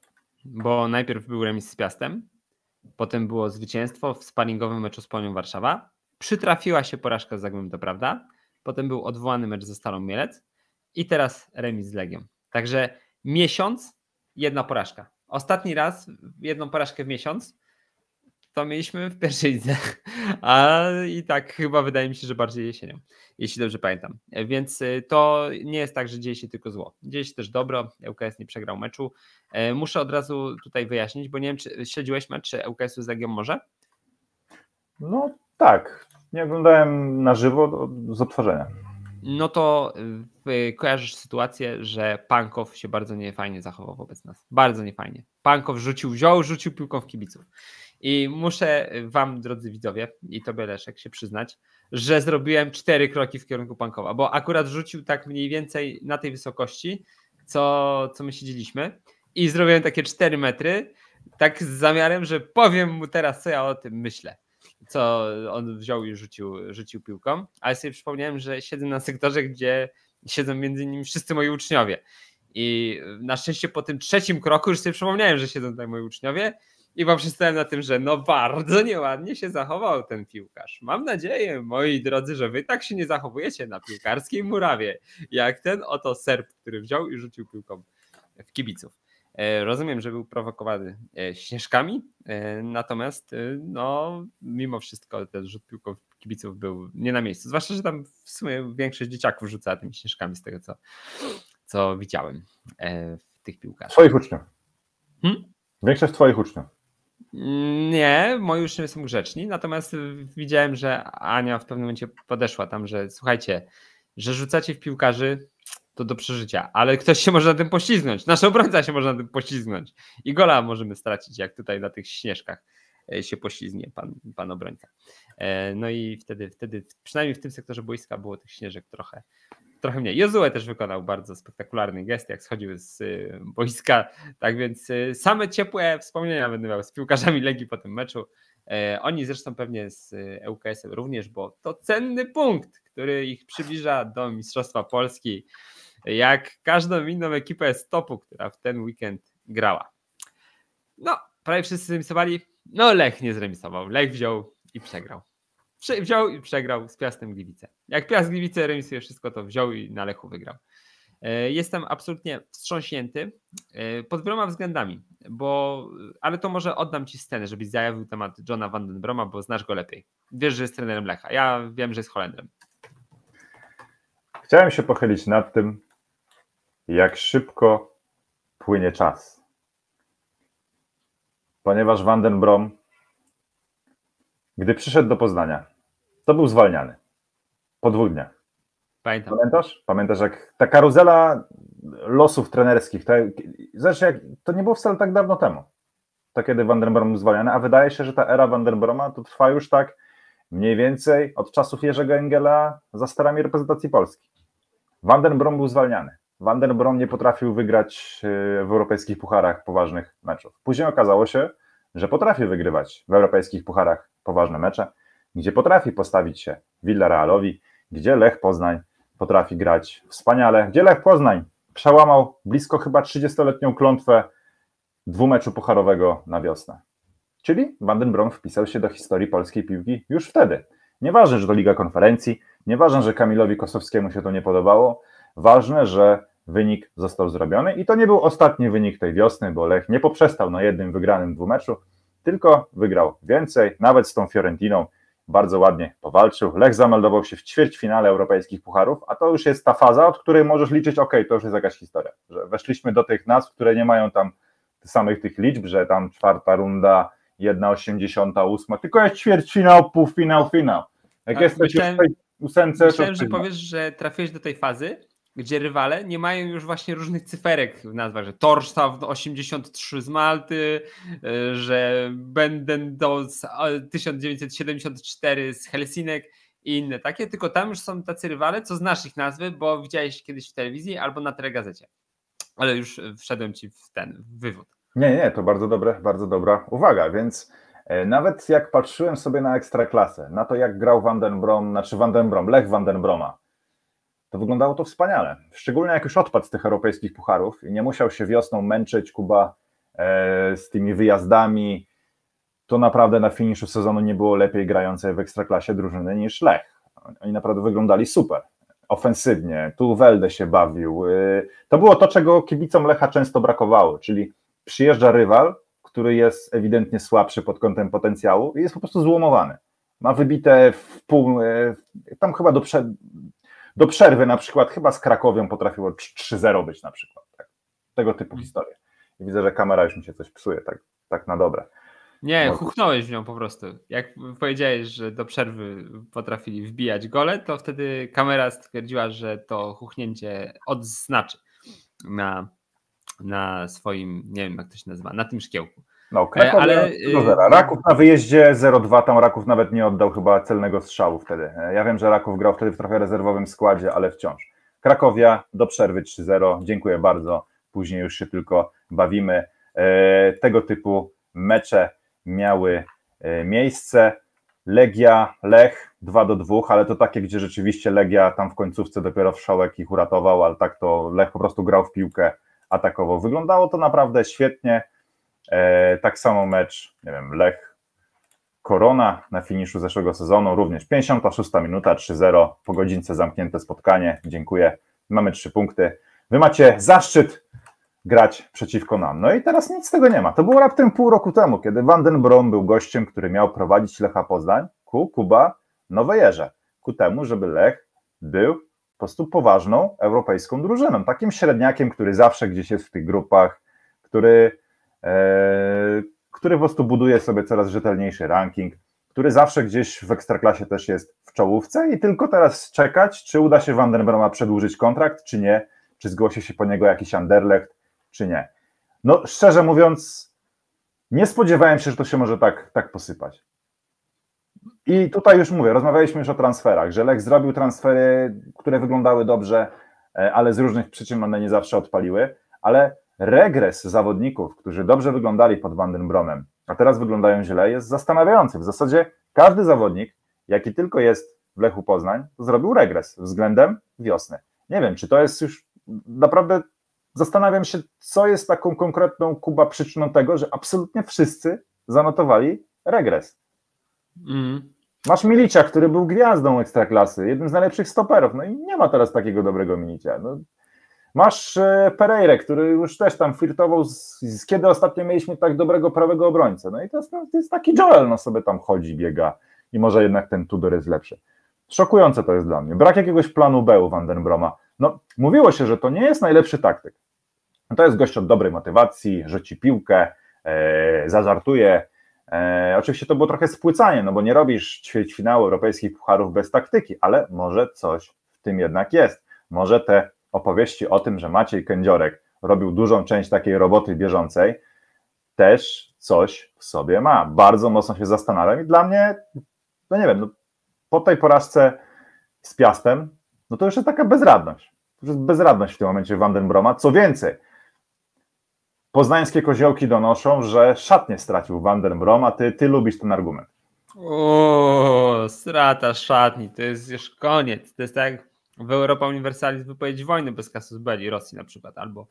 S1: Bo najpierw był remis z Piastem, potem było zwycięstwo w sparingowym meczu z Polią Warszawa, przytrafiła się porażka z Zagłębiem, to prawda, potem był odwołany mecz ze Stalą Mielec i teraz remis z Legią. Także miesiąc, jedna porażka. Ostatni raz jedną porażkę w miesiąc to mieliśmy w pierwszej lidze, a i tak chyba wydaje mi się, że bardziej jesienią, jeśli dobrze pamiętam. Więc y, to nie jest tak, że dzieje się tylko zło. Dzieje się też dobro, ŁKS nie przegrał meczu. E, muszę od razu tutaj wyjaśnić, bo nie wiem, czy śledziłeś mecz ŁKS-u z Legią Morze?
S2: No tak, nie oglądałem na żywo z otworzenia.
S1: No to y, y, kojarzysz sytuację, że Pankow się bardzo niefajnie zachował wobec nas. Bardzo niefajnie. Pankow rzucił, wziął, rzucił piłką w kibiców. I muszę wam, drodzy widzowie, i tobie Leszek, się przyznać, że zrobiłem cztery kroki w kierunku Pankowa, bo akurat rzucił tak mniej więcej na tej wysokości, co, co my siedzieliśmy. I zrobiłem takie cztery metry, tak z zamiarem, że powiem mu teraz, co ja o tym myślę. Co on wziął i rzucił, rzucił piłką. Ale sobie przypomniałem, że siedzę na sektorze, gdzie siedzą między innymi wszyscy moi uczniowie. I na szczęście po tym trzecim kroku już sobie przypomniałem, że siedzą tutaj moi uczniowie i poprzestałem na tym, że no bardzo nieładnie się zachował ten piłkarz. Mam nadzieję, moi drodzy, że wy tak się nie zachowujecie na piłkarskiej murawie, jak ten oto serb, który wziął i rzucił piłką w kibiców. E, rozumiem, że był prowokowany e, śnieżkami, e, natomiast no, mimo wszystko ten rzut piłką kibiców był nie na miejscu. Zwłaszcza, że tam w sumie większość dzieciaków rzucała tymi śnieżkami z tego, co, co widziałem w tych piłkach.
S2: Twoich uczniów. Hmm? Większość twoich uczniów.
S1: Nie, moi uczniowie są grzeczni, natomiast widziałem, że Ania w pewnym momencie podeszła tam, że słuchajcie, że rzucacie w piłkarzy, to do przeżycia, ale ktoś się może na tym poślizgnąć, nasz obrońca się może na tym poślizgnąć i gola możemy stracić, jak tutaj na tych śnieżkach e, się poślizgnie pan, pan obrońca. E, no i wtedy, wtedy, przynajmniej w tym sektorze boiska było tych śnieżek trochę, trochę mniej. Jozue też wykonał bardzo spektakularny gest, jak schodził z y, boiska, tak więc y, same ciepłe wspomnienia będę miał z piłkarzami Legii po tym meczu. E, oni zresztą pewnie z y, euks em również, bo to cenny punkt, który ich przybliża do Mistrzostwa Polski, jak każdą inną ekipę z topu, która w ten weekend grała. No, prawie wszyscy zremisowali. No, Lech nie zremisował. Lech wziął i przegrał wziął i przegrał z Piastem Gliwice. Jak Piast Gliwice remisuje wszystko, to wziął i na Lechu wygrał. E, jestem absolutnie wstrząśnięty e, pod wieloma względami, bo ale to może oddam ci scenę, żebyś zajawił temat Johna Vandenbroma, bo znasz go lepiej. Wiesz, że jest trenerem Lecha. Ja wiem, że jest Holendrem.
S2: Chciałem się pochylić nad tym, jak szybko płynie czas. Ponieważ Vandenbrom gdy przyszedł do Poznania, to był zwalniany. Po dwóch dniach.
S1: Pamiętam. Pamiętasz?
S2: Pamiętasz, jak ta karuzela losów trenerskich, to, zresztą to nie było wcale tak dawno temu, to kiedy był zwalniany, a wydaje się, że ta era Vandenbroma to trwa już tak mniej więcej od czasów Jerzego Engela za starami reprezentacji Polski. Vandenbrom był zwalniany. Vandenbrom nie potrafił wygrać y, w europejskich pucharach poważnych meczów. Później okazało się, że potrafi wygrywać w europejskich pucharach poważne mecze, gdzie potrafi postawić się Villarrealowi, gdzie Lech Poznań potrafi grać wspaniale, gdzie Lech Poznań przełamał blisko chyba 30-letnią klątwę dwumeczu pucharowego na wiosnę. Czyli Vandenbrom wpisał się do historii polskiej piłki już wtedy. Nieważne, że to Liga Konferencji, nieważne, że Kamilowi Kosowskiemu się to nie podobało, ważne, że wynik został zrobiony i to nie był ostatni wynik tej wiosny, bo Lech nie poprzestał na jednym wygranym dwumeczu, tylko wygrał więcej, nawet z tą Fiorentiną bardzo ładnie powalczył. Lech zameldował się w ćwierćfinale europejskich pucharów, a to już jest ta faza, od której możesz liczyć, ok, to już jest jakaś historia, że weszliśmy do tych nazw, które nie mają tam samych tych liczb, że tam czwarta runda, 1,88, tylko jest ćwierćfinał, półfinał, finał. Jak a, tak, jesteś myślałem, już w ósemce... Myślałem, że powiesz,
S1: że trafiłeś do tej fazy, gdzie rywale nie mają już właśnie różnych cyferek w nazwach, że Torstav 83 z Malty, e, że Bendendos 1974 e, z Helsinek i inne takie, tylko tam już są tacy rywale, co znasz ich nazwy, bo widziałeś kiedyś w telewizji albo na telegazecie. Ale już wszedłem ci w ten wywód.
S2: Nie, nie, to bardzo dobre, bardzo dobra uwaga, więc e, nawet jak patrzyłem sobie na Ekstraklasę, na to jak grał Van den Brom, znaczy Van den Brom, Lech Van den Broma, to wyglądało to wspaniale. Szczególnie jak już odpadł z tych europejskich pucharów i nie musiał się wiosną męczyć Kuba e, z tymi wyjazdami. To naprawdę na finiszu sezonu nie było lepiej grającej w ekstraklasie drużyny niż Lech. Oni naprawdę wyglądali super. Ofensywnie, tu Welde się bawił. E, to było to, czego kibicom Lecha często brakowało, czyli przyjeżdża rywal, który jest ewidentnie słabszy pod kątem potencjału i jest po prostu złomowany. Ma wybite w pół, e, tam chyba do, do przerwy na przykład, chyba z Krakowią potrafiło 3-0 być na przykład. Tak? Tego typu hmm. historie. I widzę, że kamera już mi się coś psuje, tak, tak na dobre. Nie, Może...
S1: huchnąłeś w nią po prostu. Jak powiedziałeś, że do przerwy potrafili wbijać gole, to wtedy kamera stwierdziła, że to huchnięcie odznaczy na, na swoim, nie wiem jak to się nazywa, na tym szkiełku. No, Krakow, e, ale... Y, zera. No. Raków na
S2: wyjeździe 0-2, tam Raków nawet nie oddał chyba celnego strzału wtedy. E, ja wiem, że Raków grał wtedy w trochę rezerwowym składzie, ale wciąż. Krakowia do przerwy 3-0, dziękuję bardzo, później już się tylko bawimy. E, tego typu mecze miały miejsce. Legia, Lech 2 do 2, ale to takie, gdzie rzeczywiście Legia tam w końcówce dopiero wszałek ich uratował, ale tak to Lech po prostu grał w piłkę, atakową. Wyglądało to naprawdę świetnie. E, tak samo mecz, nie wiem, Lech Korona na finiszu zeszłego sezonu, również 56 minuta, 3-0, po godzince zamknięte spotkanie. Dziękuję. Mamy trzy punkty. Wy macie zaszczyt grać przeciwko nam. No i teraz nic z tego nie ma. To było raptem pół roku temu, kiedy Vandenbrom był gościem, który miał prowadzić Lecha Poznań ku Kuba Nowejerze, ku temu, żeby Lech był po prostu poważną europejską drużyną, takim średniakiem, który zawsze gdzieś jest w tych grupach, który E, który po prostu buduje sobie coraz rzetelniejszy ranking, który zawsze gdzieś w ekstraklasie też jest w czołówce i tylko teraz czekać, czy uda się Vandenbroma przedłużyć kontrakt, czy nie, czy zgłosi się po niego jakiś Anderlecht, czy nie. No szczerze mówiąc, nie spodziewałem się, że to się może tak, tak posypać. I tutaj już mówię, rozmawialiśmy już o transferach, że Lech zrobił transfery, które wyglądały dobrze, e, ale z różnych przyczyn one nie zawsze odpaliły, ale regres zawodników, którzy dobrze wyglądali pod Vandenbromem, a teraz wyglądają źle, jest zastanawiający. W zasadzie każdy zawodnik, jaki tylko jest w Lechu Poznań, zrobił regres względem wiosny. Nie wiem, czy to jest już naprawdę. Zastanawiam się, co jest taką konkretną Kuba przyczyną tego, że absolutnie wszyscy zanotowali regres. Mm. Masz Milicia, który był gwiazdą ekstraklasy, jednym z najlepszych stoperów, no i nie ma teraz takiego dobrego Milicia. No, Masz e, Pereira, który już też tam flirtował z, z, kiedy ostatnio mieliśmy tak dobrego prawego obrońcę. No i to jest, no, to jest taki Joel, no sobie tam chodzi, biega i może jednak ten Tudor jest lepszy. Szokujące to jest dla mnie. Brak jakiegoś planu B u Broma. No, mówiło się, że to nie jest najlepszy taktyk. to jest gość od dobrej motywacji, rzuci piłkę, e, zażartuje. E, oczywiście to było trochę spłycanie, no bo nie robisz ćwierćfinału europejskich pucharów bez taktyki, ale może coś w tym jednak jest. Może te opowieści o tym, że Maciej Kędziorek robił dużą część takiej roboty bieżącej, też coś w sobie ma. Bardzo mocno się zastanawiam i dla mnie, no nie wiem, no, po tej porażce z Piastem, no to już jest taka bezradność. To już jest bezradność w tym momencie Vandenbroma. Co więcej, poznańskie koziołki donoszą, że szatnie stracił Vandenbrom, ty, ty lubisz ten argument.
S1: O, strata szatni, to jest już koniec. To jest tak w Europa Universalis wypowiedź wojny bez kasus belli Rosji na przykład, albo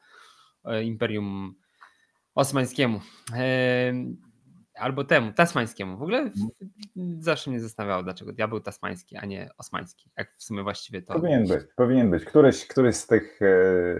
S1: e, Imperium Osmańskiemu, e, albo temu, tasmańskiemu. W ogóle mm. zawsze mnie zastanawiało, dlaczego diabeł tasmański, a nie osmański, jak w sumie właściwie to... Powinien być,
S2: powinien być. Któryś, któryś z tych e,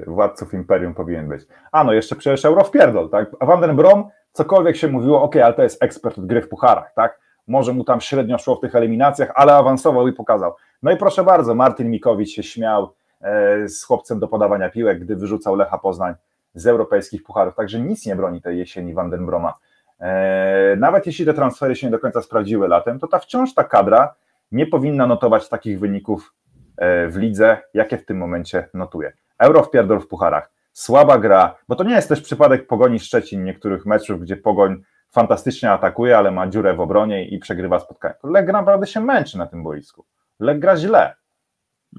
S2: władców Imperium powinien być. A no, jeszcze przecież pierdol, tak? A Van den Brom, cokolwiek się mówiło, ok, ale to jest ekspert od gry w pucharach, tak? Może mu tam średnio szło w tych eliminacjach, ale awansował i pokazał. No i proszę bardzo, Martin Mikowicz się śmiał e, z chłopcem do podawania piłek, gdy wyrzucał Lecha Poznań z europejskich pucharów. Także nic nie broni tej jesieni Broma. E, nawet jeśli te transfery się nie do końca sprawdziły latem, to ta wciąż ta kadra nie powinna notować takich wyników e, w lidze, jakie w tym momencie notuje. Euro w pierdol w pucharach, słaba gra, bo to nie jest też przypadek Pogoni Szczecin niektórych meczów, gdzie Pogoń fantastycznie atakuje, ale ma dziurę w obronie i przegrywa spotkanie. Lech naprawdę się męczy na tym boisku. Lech gra źle.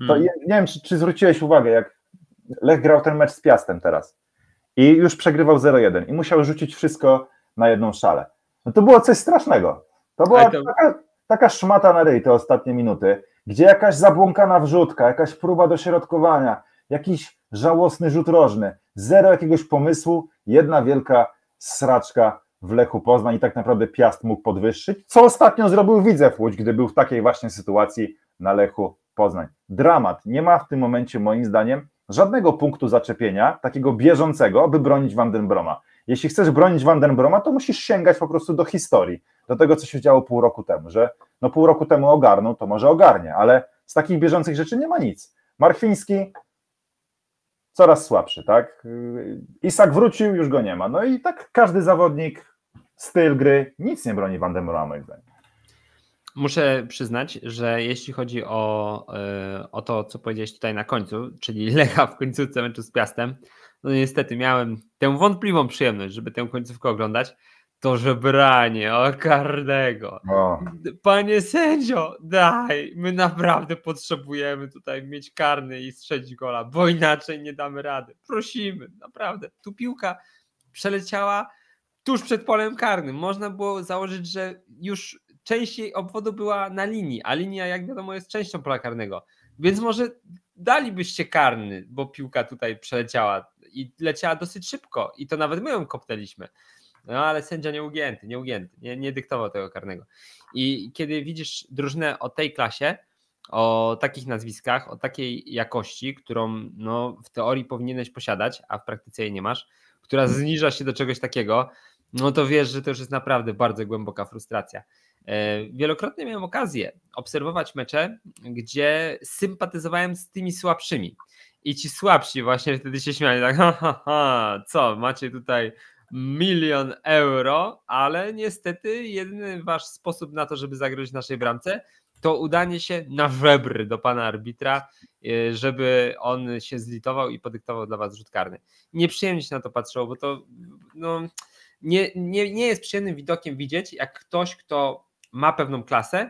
S2: To mm. nie wiem, czy, czy, zwróciłeś uwagę, jak Lech grał ten mecz z Piastem teraz i już przegrywał 0-1 i musiał rzucić wszystko na jedną szalę. No to było coś strasznego. To była to... Taka, taka szmata na ryj te ostatnie minuty, gdzie jakaś zabłąkana wrzutka, jakaś próba dośrodkowania, jakiś żałosny rzut rożny, zero jakiegoś pomysłu, jedna wielka sraczka w Lechu Poznań i tak naprawdę Piast mógł podwyższyć, co ostatnio zrobił Widzew Łódź, gdy był w takiej właśnie sytuacji na Lechu Poznań. Dramat. Nie ma w tym momencie, moim zdaniem, żadnego punktu zaczepienia, takiego bieżącego, by bronić Broma. Jeśli chcesz bronić Broma, to musisz sięgać po prostu do historii, do tego, co się działo pół roku temu, że no pół roku temu ogarnął, to może ogarnie, ale z takich bieżących rzeczy nie ma nic. Marchwiński coraz słabszy, tak? Isak wrócił, już go nie ma. No i tak każdy zawodnik, styl gry, nic nie broni Vandenbroma, moim zdaniem.
S1: Muszę przyznać, że jeśli chodzi o, e, o to, co powiedziałeś tutaj na końcu, czyli <laughs> Lecha w końcówce meczu z Piastem, no niestety miałem tę wątpliwą przyjemność, żeby tę końcówkę oglądać, to żebranie o karnego. O. Panie sędzio, daj, my naprawdę potrzebujemy tutaj mieć karny i strzelić gola, bo inaczej nie damy rady. Prosimy, naprawdę. Tu piłka przeleciała tuż przed polem karnym. Można było założyć, że już częściej obwodu była na linii, a linia, jak wiadomo, jest częścią pola karnego. Więc może dalibyście karny, bo piłka tutaj przeleciała i leciała dosyć szybko i to nawet my ją kopnęliśmy. No ale sędzia nieugięty, nieugięty, nie, nie dyktował tego karnego. I kiedy widzisz drużynę o tej klasie, o takich nazwiskach, o takiej jakości, którą no, w teorii powinieneś posiadać, a w praktyce jej nie masz, która zniża się do czegoś takiego, no to wiesz, że to już jest naprawdę bardzo głęboka frustracja. E, wielokrotnie miałem okazję obserwować mecze, gdzie sympatyzowałem z tymi słabszymi. I ci słabsi właśnie wtedy się śmiali, tak, <laughs> ha, ha, ha co, macie tutaj milion euro, ale niestety jedyny wasz sposób na to, żeby zagrozić naszej bramce, to udanie się na webry do pana arbitra, e, żeby on się zlitował i podyktował dla was rzut karny. Nieprzyjemnie się na to patrzyło, bo to no, nie, nie, nie jest przyjemnym widokiem widzieć, jak ktoś, kto ma pewną klasę,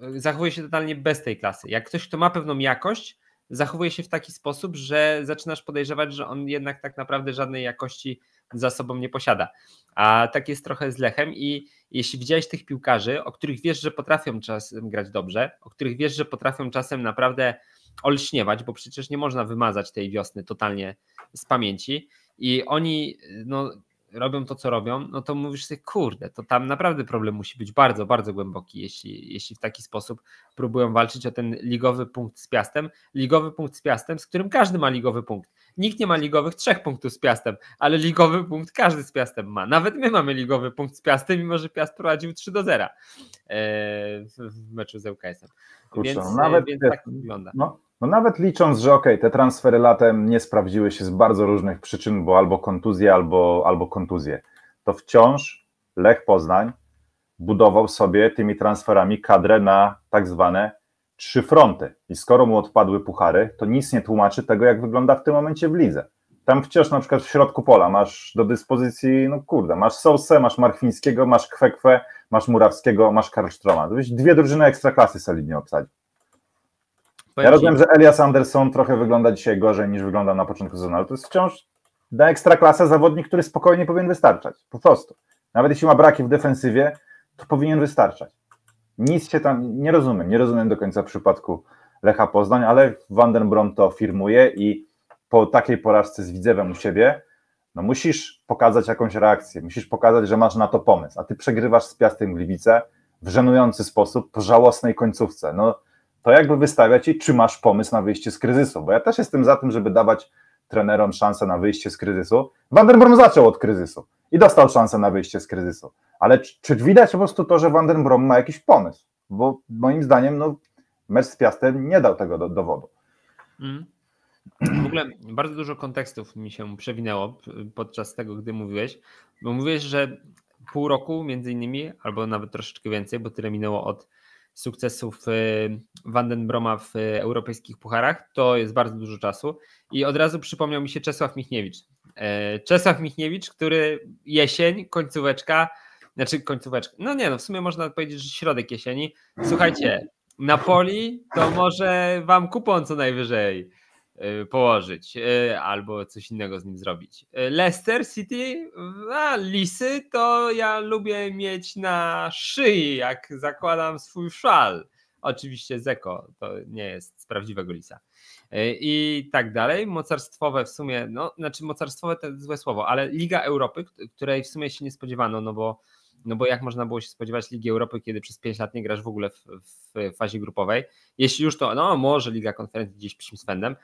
S1: e, zachowuje się totalnie bez tej klasy. Jak ktoś, kto ma pewną jakość, zachowuje się w taki sposób, że zaczynasz podejrzewać, że on jednak tak naprawdę żadnej jakości za sobą nie posiada. A tak jest trochę z Lechem i jeśli widziałeś tych piłkarzy, o których wiesz, że potrafią czasem grać dobrze, o których wiesz, że potrafią czasem naprawdę olśniewać, bo przecież nie można wymazać tej wiosny totalnie z pamięci i oni no, robią to, co robią, no to mówisz sobie, kurde, to tam naprawdę problem musi być bardzo, bardzo głęboki, jeśli, jeśli w taki sposób próbują walczyć o ten ligowy punkt z Piastem. Ligowy punkt z Piastem, z którym każdy ma ligowy punkt. Nikt nie ma ligowych trzech punktów z Piastem, ale ligowy punkt każdy z Piastem ma. Nawet my mamy ligowy punkt z Piastem, mimo że Piast prowadził 3 do 0 e, w meczu z ŁKS-em. Kurczę, więc, no nawet więc tak wygląda.
S2: No no nawet licząc, że ok, te transfery latem nie sprawdziły się z bardzo różnych przyczyn, bo albo kontuzje, albo, albo kontuzje, to wciąż Lech Poznań budował sobie tymi transferami kadrę na tak zwane trzy fronty. I skoro mu odpadły puchary, to nic nie tłumaczy tego, jak wygląda w tym momencie w lidze. Tam wciąż na przykład w środku pola masz do dyspozycji, no kurde, masz Sousę, masz Marchwińskiego, masz Kwekwe, masz Murawskiego, masz Karlstroma. To byś dwie drużyny ekstraklasy solidnie obsadził. Ja rozumiem, że Elias Anderson trochę wygląda dzisiaj gorzej niż wyglądał na początku sezonu, ale to jest wciąż na ekstraklasa zawodnik, który spokojnie powinien wystarczać. Po prostu. Nawet jeśli ma braki w defensywie, to powinien wystarczać. Nic się tam nie rozumiem. Nie rozumiem do końca przypadku Lecha Poznań, ale Brom to firmuje i po takiej porażce z Widzewem u siebie, no musisz pokazać jakąś reakcję, musisz pokazać, że masz na to pomysł, a ty przegrywasz z Piastem Gliwice w żenujący sposób, po żałosnej końcówce. No to jakby wystawiać i czy masz pomysł na wyjście z kryzysu, bo ja też jestem za tym, żeby dawać trenerom szansę na wyjście z kryzysu. Vandenbrom zaczął od kryzysu i dostał szansę na wyjście z kryzysu, ale czy, czy widać po prostu to, że Vandenbrom ma jakiś pomysł? Bo moim zdaniem no, mecz z Piastem nie dał tego do, dowodu.
S1: Mm. W ogóle bardzo dużo kontekstów mi się przewinęło podczas tego, gdy mówiłeś, bo mówiłeś, że pół roku między innymi, albo nawet troszeczkę więcej, bo tyle minęło od sukcesów Vandenbroma y, w y, europejskich pucharach, to jest bardzo dużo czasu. I od razu przypomniał mi się Czesław Michniewicz. E, Czesław Michniewicz, który jesień, końcóweczka, znaczy końcóweczka, no nie no, w sumie można powiedzieć, że środek jesieni. Słuchajcie, Napoli to może wam kupon co najwyżej. E, położyć e, albo coś innego z nim zrobić. E, Leicester City, a lisy to ja lubię mieć na szyi, jak zakładam swój szal. Oczywiście Zeko to nie jest z prawdziwego lisa. I tak dalej. Mocarstwowe w sumie, no znaczy mocarstwowe to złe słowo, ale Liga Europy, której w sumie się nie spodziewano, no bo, no bo jak można było się spodziewać Ligi Europy, kiedy przez 5 lat nie grasz w ogóle w, w fazie grupowej. Jeśli już to, no może Liga Konferencji gdzieś z Fendem,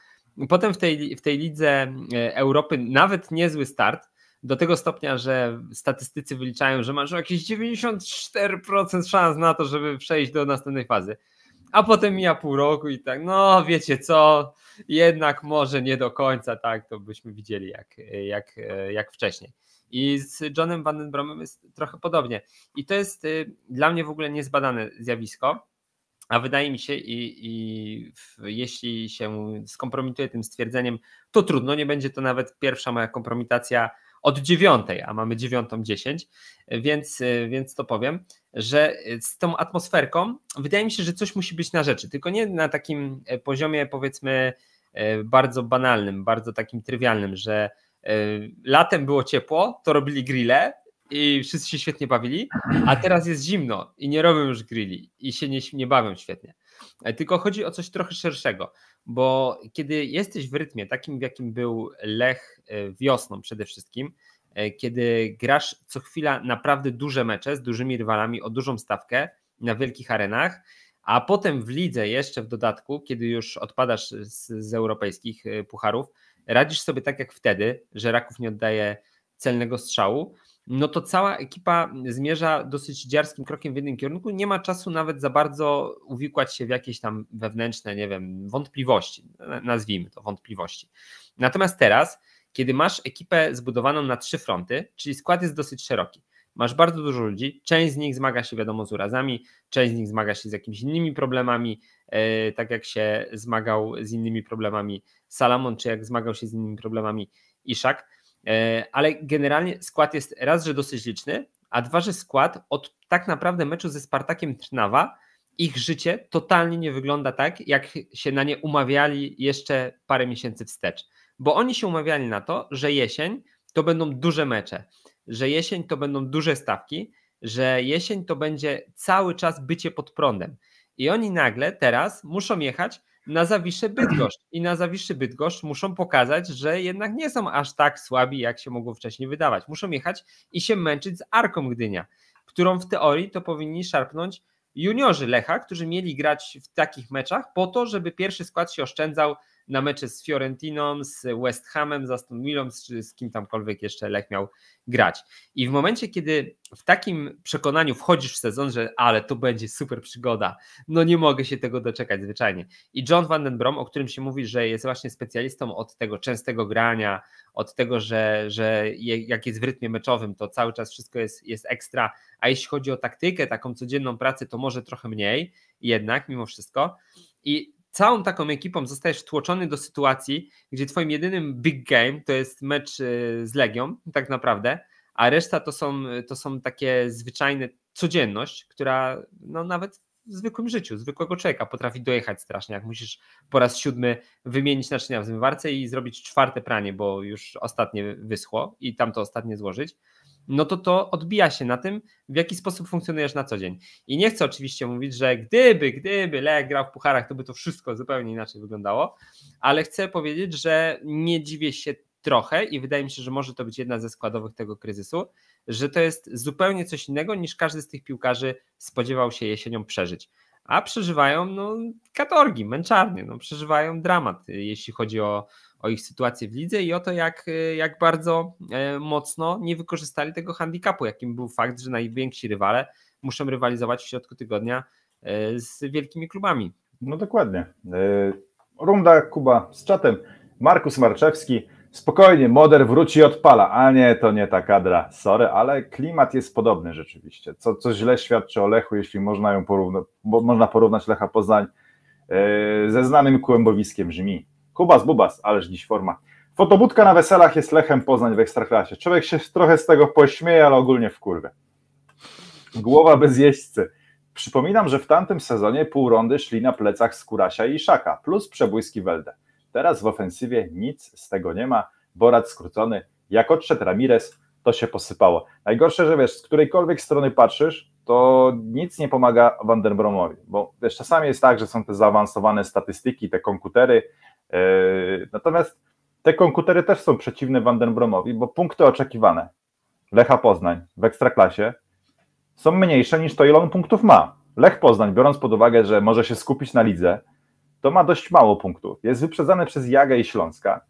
S1: Potem w tej, w tej lidze e, Europy nawet niezły start, do tego stopnia, że statystycy wyliczają, że masz jakieś 94% szans na to, żeby przejść do następnej fazy. A potem mija pół roku i tak, no wiecie co, jednak może nie do końca tak, to byśmy widzieli jak, jak, e, jak wcześniej. I z Johnem Van den Bromem jest trochę podobnie. I to jest e, dla mnie w ogóle niezbadane zjawisko, a wydaje mi się, i, i w, jeśli się skompromituję tym stwierdzeniem, to trudno, nie będzie to nawet pierwsza moja kompromitacja od dziewiątej, a mamy dziewiątą dziesięć, więc, więc to powiem, że z tą atmosferką wydaje mi się, że coś musi być na rzeczy, tylko nie na takim e, poziomie powiedzmy e, bardzo banalnym, bardzo takim trywialnym, że e, latem było ciepło, to robili grille, i wszyscy się świetnie bawili, a teraz jest zimno i nie robią już grilli i się nie, nie bawią świetnie. E, tylko chodzi o coś trochę szerszego, bo kiedy jesteś w rytmie takim, w jakim był Lech e, wiosną przede wszystkim, e, kiedy grasz co chwila naprawdę duże mecze z dużymi rywalami o dużą stawkę na wielkich arenach, a potem w lidze jeszcze w dodatku, kiedy już odpadasz z, z europejskich pucharów, radzisz sobie tak jak wtedy, że Raków nie oddaje celnego strzału, no to cała ekipa zmierza dosyć dziarskim krokiem w jednym kierunku, nie ma czasu nawet za bardzo uwikłać się w jakieś tam wewnętrzne, nie wiem, wątpliwości, nazwijmy to wątpliwości. Natomiast teraz, kiedy masz ekipę zbudowaną na trzy fronty, czyli skład jest dosyć szeroki, masz bardzo dużo ludzi, część z nich zmaga się wiadomo z urazami, część z nich zmaga się z jakimiś innymi problemami, e, tak jak się zmagał z innymi problemami Salamon, czy jak zmagał się z innymi problemami Iszak, E, ale generalnie skład jest raz, że dosyć liczny, a dwa, że skład od tak naprawdę meczu ze Spartakiem Trnawa ich życie totalnie nie wygląda tak, jak się na nie umawiali jeszcze parę miesięcy wstecz. Bo oni się umawiali na to, że jesień to będą duże mecze, że jesień to będą duże stawki, że jesień to będzie cały czas bycie pod prądem. I oni nagle teraz muszą jechać na Zawiszę Bydgoszcz. I na Zawiszy Bydgoszcz muszą pokazać, że jednak nie są aż tak słabi, jak się mogło wcześniej wydawać. Muszą jechać i się męczyć z Arką Gdynia, którą w teorii to powinni szarpnąć juniorzy Lecha, którzy mieli grać w takich meczach po to, żeby pierwszy skład się oszczędzał na mecze z Fiorentiną, z West Hamem, z Aston Millą, czy z kim tamkolwiek jeszcze Lech miał grać. I w momencie, kiedy w takim przekonaniu wchodzisz w sezon, że ale to będzie super przygoda, no nie mogę się tego doczekać zwyczajnie. I John Van Den Brom, o którym się mówi, że jest właśnie specjalistą od tego częstego grania, od tego, że, że jak jest w rytmie meczowym, to cały czas wszystko jest, jest ekstra, a jeśli chodzi o taktykę, taką codzienną pracę, to może trochę mniej jednak mimo wszystko. I całą taką ekipą zostajesz tłoczony do sytuacji, gdzie twoim jedynym big game to jest mecz e, z Legią, tak naprawdę, a reszta to są, to są takie zwyczajne codzienność, która no, nawet w zwykłym życiu, zwykłego człowieka potrafi dojechać strasznie, jak musisz po raz siódmy wymienić naczynia w zmywarce i zrobić czwarte pranie, bo już ostatnie wyschło i tam to ostatnie złożyć, no to to odbija się na tym, w jaki sposób funkcjonujesz na co dzień. I nie chcę oczywiście mówić, że gdyby, gdyby Lech grał w pucharach, to by to wszystko zupełnie inaczej wyglądało, ale chcę powiedzieć, że nie dziwię się trochę i wydaje mi się, że może to być jedna ze składowych tego kryzysu, że to jest zupełnie coś innego niż każdy z tych piłkarzy spodziewał się jesienią przeżyć a przeżywają no, katorgi, męczarnie, no, przeżywają dramat, y, jeśli chodzi o, o ich sytuację w lidze i o to, jak, y, jak bardzo e, mocno nie wykorzystali tego handicapu, jakim był fakt, że najwięksi rywale muszą rywalizować w środku tygodnia e, z wielkimi klubami. No dokładnie. E,
S2: runda Kuba z czatem. Markus Marczewski. Spokojnie, Moder wróci i odpala. A nie, to nie ta kadra. Sorry, ale klimat jest podobny rzeczywiście. Co, co źle świadczy o Lechu, jeśli można, ją porówna, można porównać Lecha Poznań yy, ze znanym kłębowiskiem brzmi. Kubas, bubas, ależ dziś forma. Fotobudka na weselach jest Lechem Poznań w Ekstraklasie. Człowiek się trochę z tego pośmieje, ale ogólnie w kurwę. Głowa bez jeźdźcy. Przypominam, że w tamtym sezonie pół rondy szli na plecach Skurasia i Szaka, plus przebłyski Welde. Teraz w ofensywie nic z tego nie ma. Borat skrócony, jak odszedł Ramirez, to się posypało. Najgorsze, że wiesz, z którejkolwiek strony patrzysz, to nic nie pomaga Bromowi. bo wiesz, czasami jest tak, że są te zaawansowane statystyki, te komputery, yy, natomiast te komputery też są przeciwne Bromowi, bo punkty oczekiwane Lecha Poznań w Ekstraklasie są mniejsze niż to, ile on punktów ma. Lech Poznań, biorąc pod uwagę, że może się skupić na lidze, to ma dość mało punktów. Jest wyprzedzany przez Jagę i Śląska.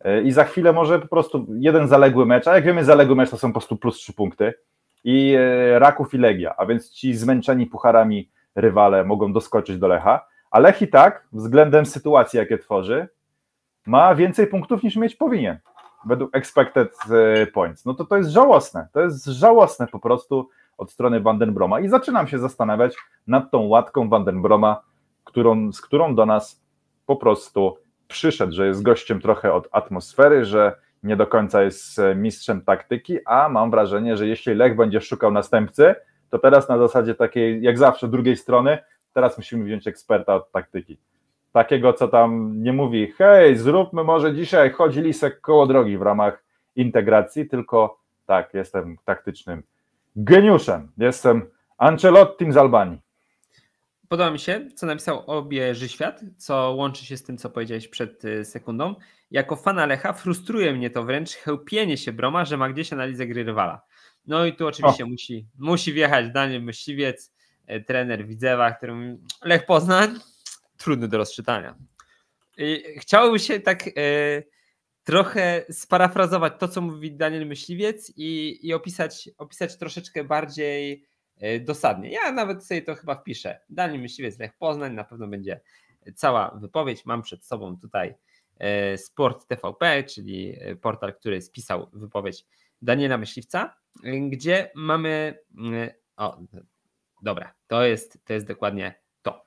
S2: E, I za chwilę może po prostu jeden zaległy mecz, a jak wiemy, zaległy mecz to są po prostu plus trzy punkty. I e, Raków i Legia, a więc ci zmęczeni pucharami rywale mogą doskoczyć do Lecha. A Lech i tak, względem sytuacji, jakie tworzy, ma więcej punktów niż mieć powinien według expected e, points. No to to jest żałosne. To jest żałosne po prostu od strony Vandenbroma. I zaczynam się zastanawiać nad tą łatką Vandenbroma, którą, z którą do nas po prostu przyszedł, że jest gościem trochę od atmosfery, że nie do końca jest e, mistrzem taktyki, a mam wrażenie, że jeśli Lech będzie szukał następcy, to teraz na zasadzie takiej, jak zawsze, drugiej strony, teraz musimy wziąć eksperta od taktyki. Takiego, co tam nie mówi, hej, zróbmy może dzisiaj, chodzi lisek koło drogi w ramach integracji, tylko tak, jestem taktycznym geniuszem, jestem Ancelotti z Albanii.
S1: Podoba mi się, co napisał obieży świat, co łączy się z tym, co powiedziałeś przed y, sekundą. Jako fan Alecha frustruje mnie to wręcz chełpienie się Broma, że ma gdzieś analizę gry rywala. No i tu oczywiście musi, musi wjechać Daniel Myśliwiec, y, trener Widzewa, który mówi, Lech Poznań, trudny do rozczytania. Chciałoby się tak y, trochę sparafrazować to, co mówi Daniel Myśliwiec i, i opisać, opisać troszeczkę bardziej E, dosadnie. Ja nawet sobie to chyba wpiszę. Daniel Myśliwiec Lech Poznań, na pewno będzie cała wypowiedź. Mam przed sobą tutaj e, Sport TVP, czyli e, portal, który spisał wypowiedź Daniela Myśliwca, gdzie mamy. O, dobra, to jest, to jest dokładnie to.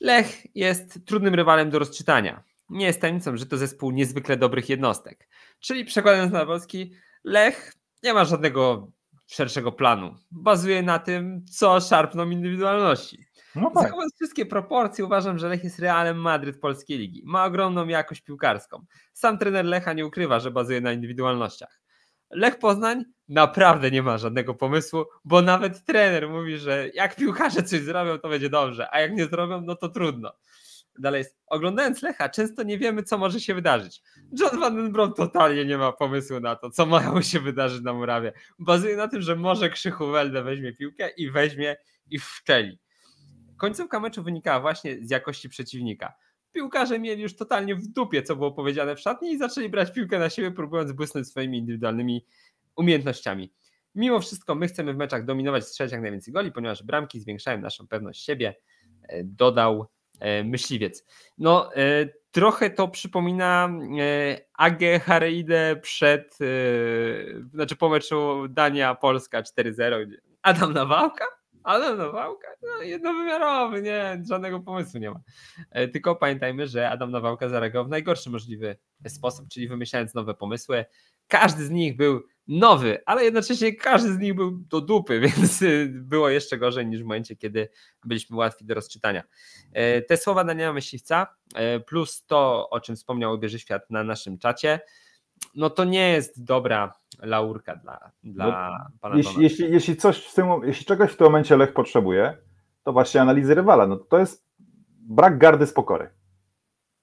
S1: Lech jest trudnym rywalem do rozczytania. Nie jest tajemnicą, że to zespół niezwykle dobrych jednostek. Czyli przekładając na polski, Lech nie ma żadnego szerszego planu. Bazuje na tym, co szarpną indywidualności. No tak. Zachowując wszystkie proporcje, uważam, że Lech jest realem Madryt polskiej ligi. Ma ogromną jakość piłkarską. Sam trener Lecha nie ukrywa, że bazuje na indywidualnościach. Lech Poznań naprawdę nie ma żadnego pomysłu, bo nawet trener mówi, że jak piłkarze coś zrobią, to będzie dobrze, a jak nie zrobią, no to trudno. Dalej jest, oglądając Lecha, często nie wiemy, co może się wydarzyć. John Van Den Brom totalnie nie ma pomysłu na to, co miało się wydarzyć na murawie. Bazuje na tym, że może Krzychu weźmie piłkę i weźmie i wszczeli. Końcówka meczu wynikała właśnie z jakości przeciwnika. Piłkarze mieli już totalnie w dupie, co było powiedziane w szatni i zaczęli brać piłkę na siebie, próbując błysnąć swoimi indywidualnymi umiejętnościami. Mimo wszystko my chcemy w meczach dominować, strzelać jak najwięcej goli, ponieważ bramki zwiększają naszą pewność siebie. E, dodał E, myśliwiec. No, e, trochę to przypomina e, Agę Hareide przed, znaczy po meczu Dania-Polska 4-0, Adam Nawałka ale no, Nawałka, no, no, jednowymiarowy, nie, żadnego pomysłu nie ma. E, tylko pamiętajmy, że Adam Nawałka zareagował w najgorszy możliwy sposób, czyli wymyślając nowe pomysły. Każdy z nich był nowy, ale jednocześnie każdy z nich był do dupy, <laughs> więc y, było jeszcze gorzej niż w momencie, kiedy byliśmy łatwi do rozczytania. E, te słowa Daniela Myśliwca, e, plus to, o czym wspomniał Obieży Świat na naszym czacie, no to nie jest dobra laurka dla, dla no, pana jeśli,
S2: jeśli, jeśli, coś w tym, jeśli czegoś w tym momencie Lech potrzebuje, to właśnie analizy rywala. No to jest brak gardy z pokory.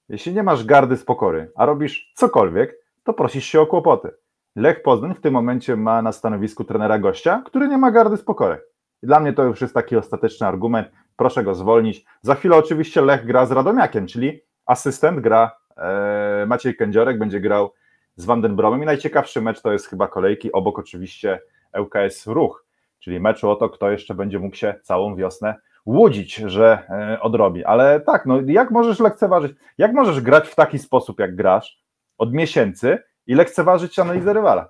S2: Jeśli nie masz gardy z pokory, a robisz cokolwiek, to prosisz się o kłopoty. Lech Poznań w tym momencie ma na stanowisku trenera gościa, który nie ma gardy z pokory. Dla mnie to już jest taki ostateczny argument. Proszę go zwolnić. Za chwilę oczywiście Lech gra z Radomiakiem, czyli asystent gra e, Maciej Kędziorek, będzie grał z Vandenbromem i najciekawszy mecz to jest chyba kolejki obok oczywiście ŁKS Ruch, czyli meczu o to, kto jeszcze będzie mógł się całą wiosnę łudzić, że e, odrobi. Ale tak, no jak możesz lekceważyć, jak możesz grać w taki sposób, jak grasz od miesięcy i lekceważyć analizę rywala?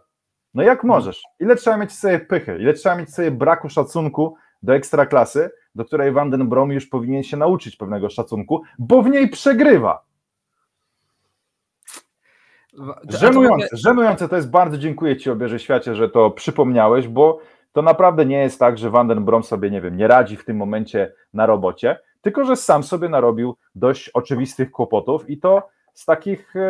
S2: No jak możesz? Ile trzeba mieć sobie pychy, ile trzeba mieć sobie braku szacunku do ekstraklasy, do której Van den Brom już powinien się nauczyć pewnego szacunku, bo w niej przegrywa.
S1: Żenujące, żenujące
S2: to jest. Bardzo dziękuję Ci, obierze świecie, że to przypomniałeś, bo to naprawdę nie jest tak, że Van den Brom sobie, nie wiem, nie radzi w tym momencie na robocie, tylko że sam sobie narobił dość oczywistych kłopotów i to z takich e,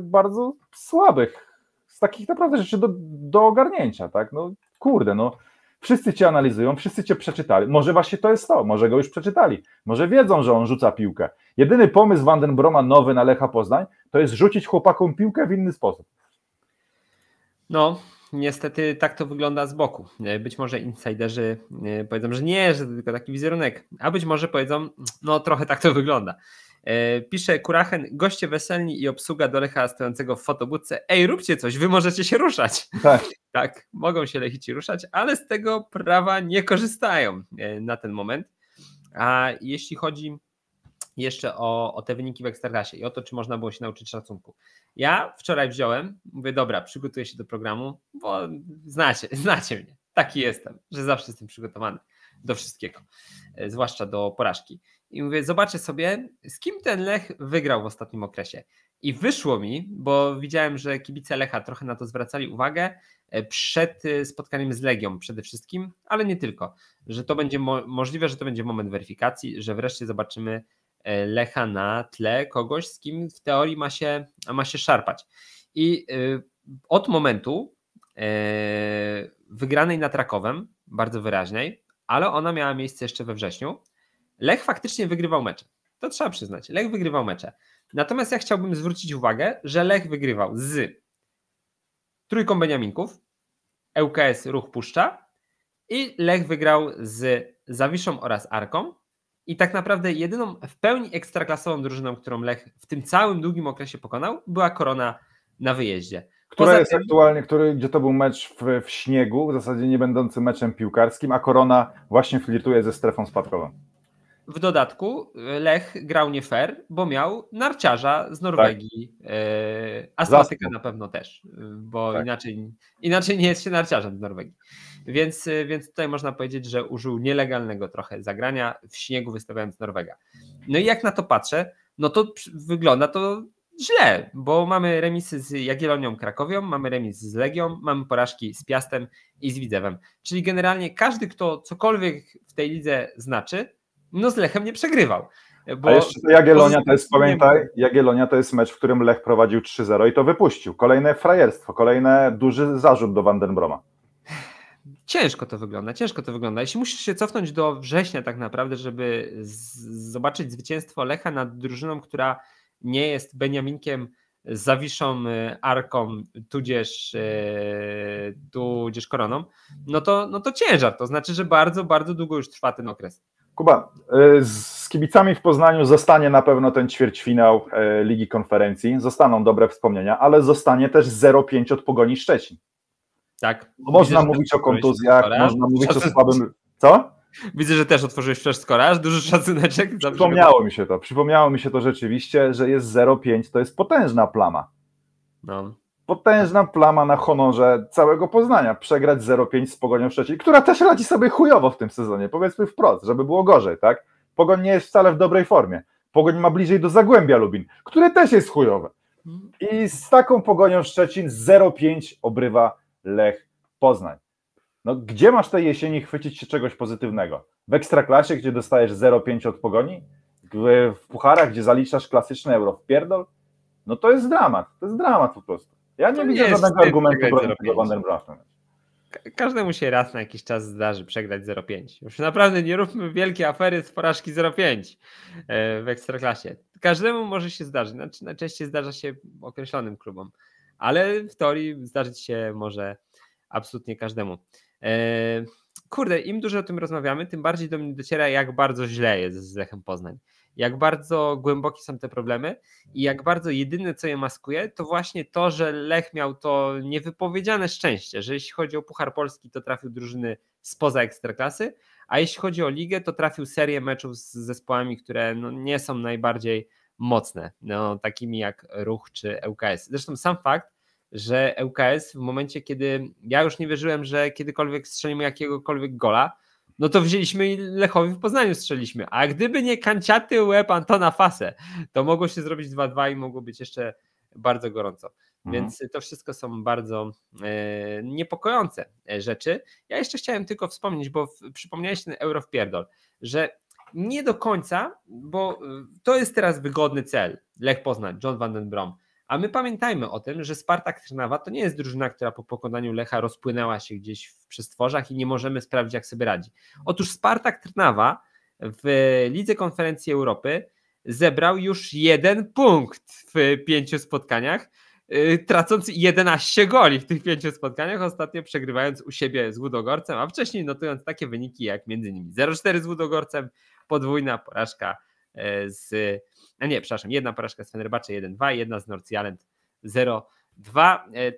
S2: bardzo słabych, z takich naprawdę rzeczy do, do ogarnięcia, tak? No kurde, no wszyscy cię analizują, wszyscy cię przeczytali. Może właśnie to jest to, może go już przeczytali, może wiedzą, że on rzuca piłkę. Jedyny pomysł Van den Broma nowy na Lecha Poznań to jest rzucić chłopakom piłkę w inny sposób.
S1: No, niestety tak to wygląda z boku. Być może insiderzy powiedzą, że nie, że to tylko taki wizerunek, a być może powiedzą, no trochę tak to wygląda. E, pisze Kurachen, goście weselni i obsługa dolecha stojącego w fotobudce. Ej, róbcie coś, wy możecie się ruszać. Tak. <laughs> tak, mogą się lechici ruszać, ale z tego prawa nie korzystają e, na ten moment. A jeśli chodzi jeszcze o, o te wyniki w Ekstraklasie i o to, czy można było się nauczyć szacunku. Ja wczoraj wziąłem, mówię, dobra, przygotuję się do programu, bo znacie, <laughs> znacie mnie, taki jestem, że zawsze jestem przygotowany do wszystkiego, e, zwłaszcza do porażki. I mówię, zobaczę sobie, z kim ten Lech wygrał w ostatnim okresie. I wyszło mi, bo widziałem, że kibice Lecha trochę na to zwracali uwagę e, przed e, spotkaniem z Legią przede wszystkim, ale nie tylko, że to będzie mo możliwe, że to będzie moment weryfikacji, że wreszcie zobaczymy E, lecha na tle kogoś, z kim w teorii ma się, ma się szarpać. I y, od momentu e, wygranej nad Rakowem, bardzo wyraźnej, ale ona miała miejsce jeszcze we wrześniu, Lech faktycznie wygrywał mecze. To trzeba przyznać. Lech wygrywał mecze. Natomiast ja chciałbym zwrócić uwagę, że Lech wygrywał z trójką Beniaminków, ŁKS Ruch Puszcza i Lech wygrał z Zawiszą oraz Arką, i tak naprawdę jedyną w pełni ekstraklasową drużyną, którą Lech w tym całym długim okresie pokonał, była korona na wyjeździe. Która Poza jest tym...
S2: aktualnie, który, gdzie to był mecz w, w, śniegu, w zasadzie nie będący meczem piłkarskim, a korona właśnie flirtuje ze strefą spadkową.
S1: W dodatku e, Lech grał nie fair, bo miał narciarza z Norwegii, e, tak. Yy, na pewno też, e, bo tak. inaczej, inaczej nie jest się narciarzem z Norwegii. Więc, y, więc tutaj można powiedzieć, że użył nielegalnego trochę zagrania w śniegu wystawiając Norwega. No i jak na to patrzę, no to wygląda to źle, bo mamy remisy z Jagielonią Krakowią, mamy remis z Legią, mamy porażki z Piastem i z Widzewem. Czyli generalnie każdy, kto cokolwiek w tej lidze znaczy, no z Lechem nie przegrywał. Bo... A jeszcze to Jagielonia to jest, pamiętaj,
S2: Jagielonia to jest mecz, w którym Lech prowadził 3-0 i to wypuścił. Kolejne frajerstwo, kolejny duży zarzut do Broma
S1: ciężko to wygląda, ciężko to wygląda. Jeśli musisz się cofnąć do września tak naprawdę, żeby zobaczyć zwycięstwo Lecha nad drużyną, która nie jest Beniaminkiem Zawiszą, y, Arką, tudzież, yy, tudzież Koroną, no to, no to ciężar. To znaczy, że bardzo, bardzo długo już trwa ten okres.
S2: Kuba, y, z kibicami w Poznaniu zostanie na pewno ten ćwierćfinał y, Ligi Konferencji, zostaną dobre wspomnienia, ale zostanie też 0-5 od Pogoni Szczecin.
S1: Tak. No można Widzę, mówić o kontuzjach, można mówić o słabym.
S2: Co? Widzę,
S1: że też otworzyłeś Fleszkora, aż duży szacuneczek. Przypomniało
S2: mi się to. Przypomniało mi się to rzeczywiście, że jest 0,5 to jest potężna plama. No. Potężna plama na honorze całego Poznania. Przegrać 0,5 z Pogonią Szczecin, która też radzi sobie chujowo w tym sezonie, powiedzmy wprost, żeby było gorzej, tak? Pogoń nie jest wcale w dobrej formie. Pogoń ma bliżej do Zagłębia Lubin, które też jest chujowe. Mhm. I z taką Pogonią Szczecin 0,5 obrywa Lech Poznań. No, gdzie masz tej jesieni chwycić się czegoś pozytywnego? W ekstraklasie, gdzie dostajesz 0,5 od pogoni? W pucharach, gdzie zaliczasz klasyczne euro w pierdol? No to jest dramat, to jest dramat po prostu. Ja nie, nie widzę żadnego argumentu do Van
S1: Każdemu się raz na jakiś czas zdarzy przegrać 0,5. Już naprawdę nie róbmy wielkiej afery z porażki 0,5 e, w ekstraklasie. Każdemu może się zdarzyć. Najczęściej zdarza się określonym klubom ale w teorii zdarzyć się może absolutnie każdemu. E, kurde, im dużo o tym rozmawiamy, tym bardziej do mnie dociera, jak bardzo źle jest z Lechem Poznań. Jak bardzo głębokie są te problemy i jak bardzo jedyne, co je maskuje, to właśnie to, że Lech miał to niewypowiedziane szczęście, że jeśli chodzi o Puchar Polski, to trafił drużyny spoza ekstraklasy, a jeśli chodzi o ligę, to trafił serię meczów z zespołami, które no nie są najbardziej mocne, no, takimi jak Ruch czy ŁKS. E Zresztą sam fakt, że EKS w momencie, kiedy ja już nie wierzyłem, że kiedykolwiek strzelimy jakiegokolwiek gola, no to wzięliśmy i Lechowi w Poznaniu strzeliśmy. A gdyby nie kanciaty łeb Antona Fase, to mogło się zrobić 2-2 i mogło być jeszcze bardzo gorąco. Mhm. Więc to wszystko są bardzo e, niepokojące rzeczy. Ja jeszcze chciałem tylko wspomnieć, bo w, przypomniałeś ten euro w pierdol, że nie do końca, bo y, to jest teraz wygodny cel. Lech Poznań, John van den Brom. A my pamiętajmy o tym, że Spartak Trnawa to nie jest drużyna, która po pokonaniu Lecha rozpłynęła się gdzieś w przestworzach i nie możemy sprawdzić, jak sobie radzi. Otóż Spartak Trnawa w Lidze Konferencji Europy zebrał już jeden punkt w pięciu spotkaniach, y, tracąc 11 goli w tych pięciu spotkaniach, ostatnio przegrywając u siebie z Ludogorcem, a wcześniej notując takie wyniki jak między innymi 0-4 z Ludogorcem, podwójna porażka e, z, a nie, przepraszam, jedna porażka z Fenerbahce 1-2, jedna z Nordsjalent 0-2.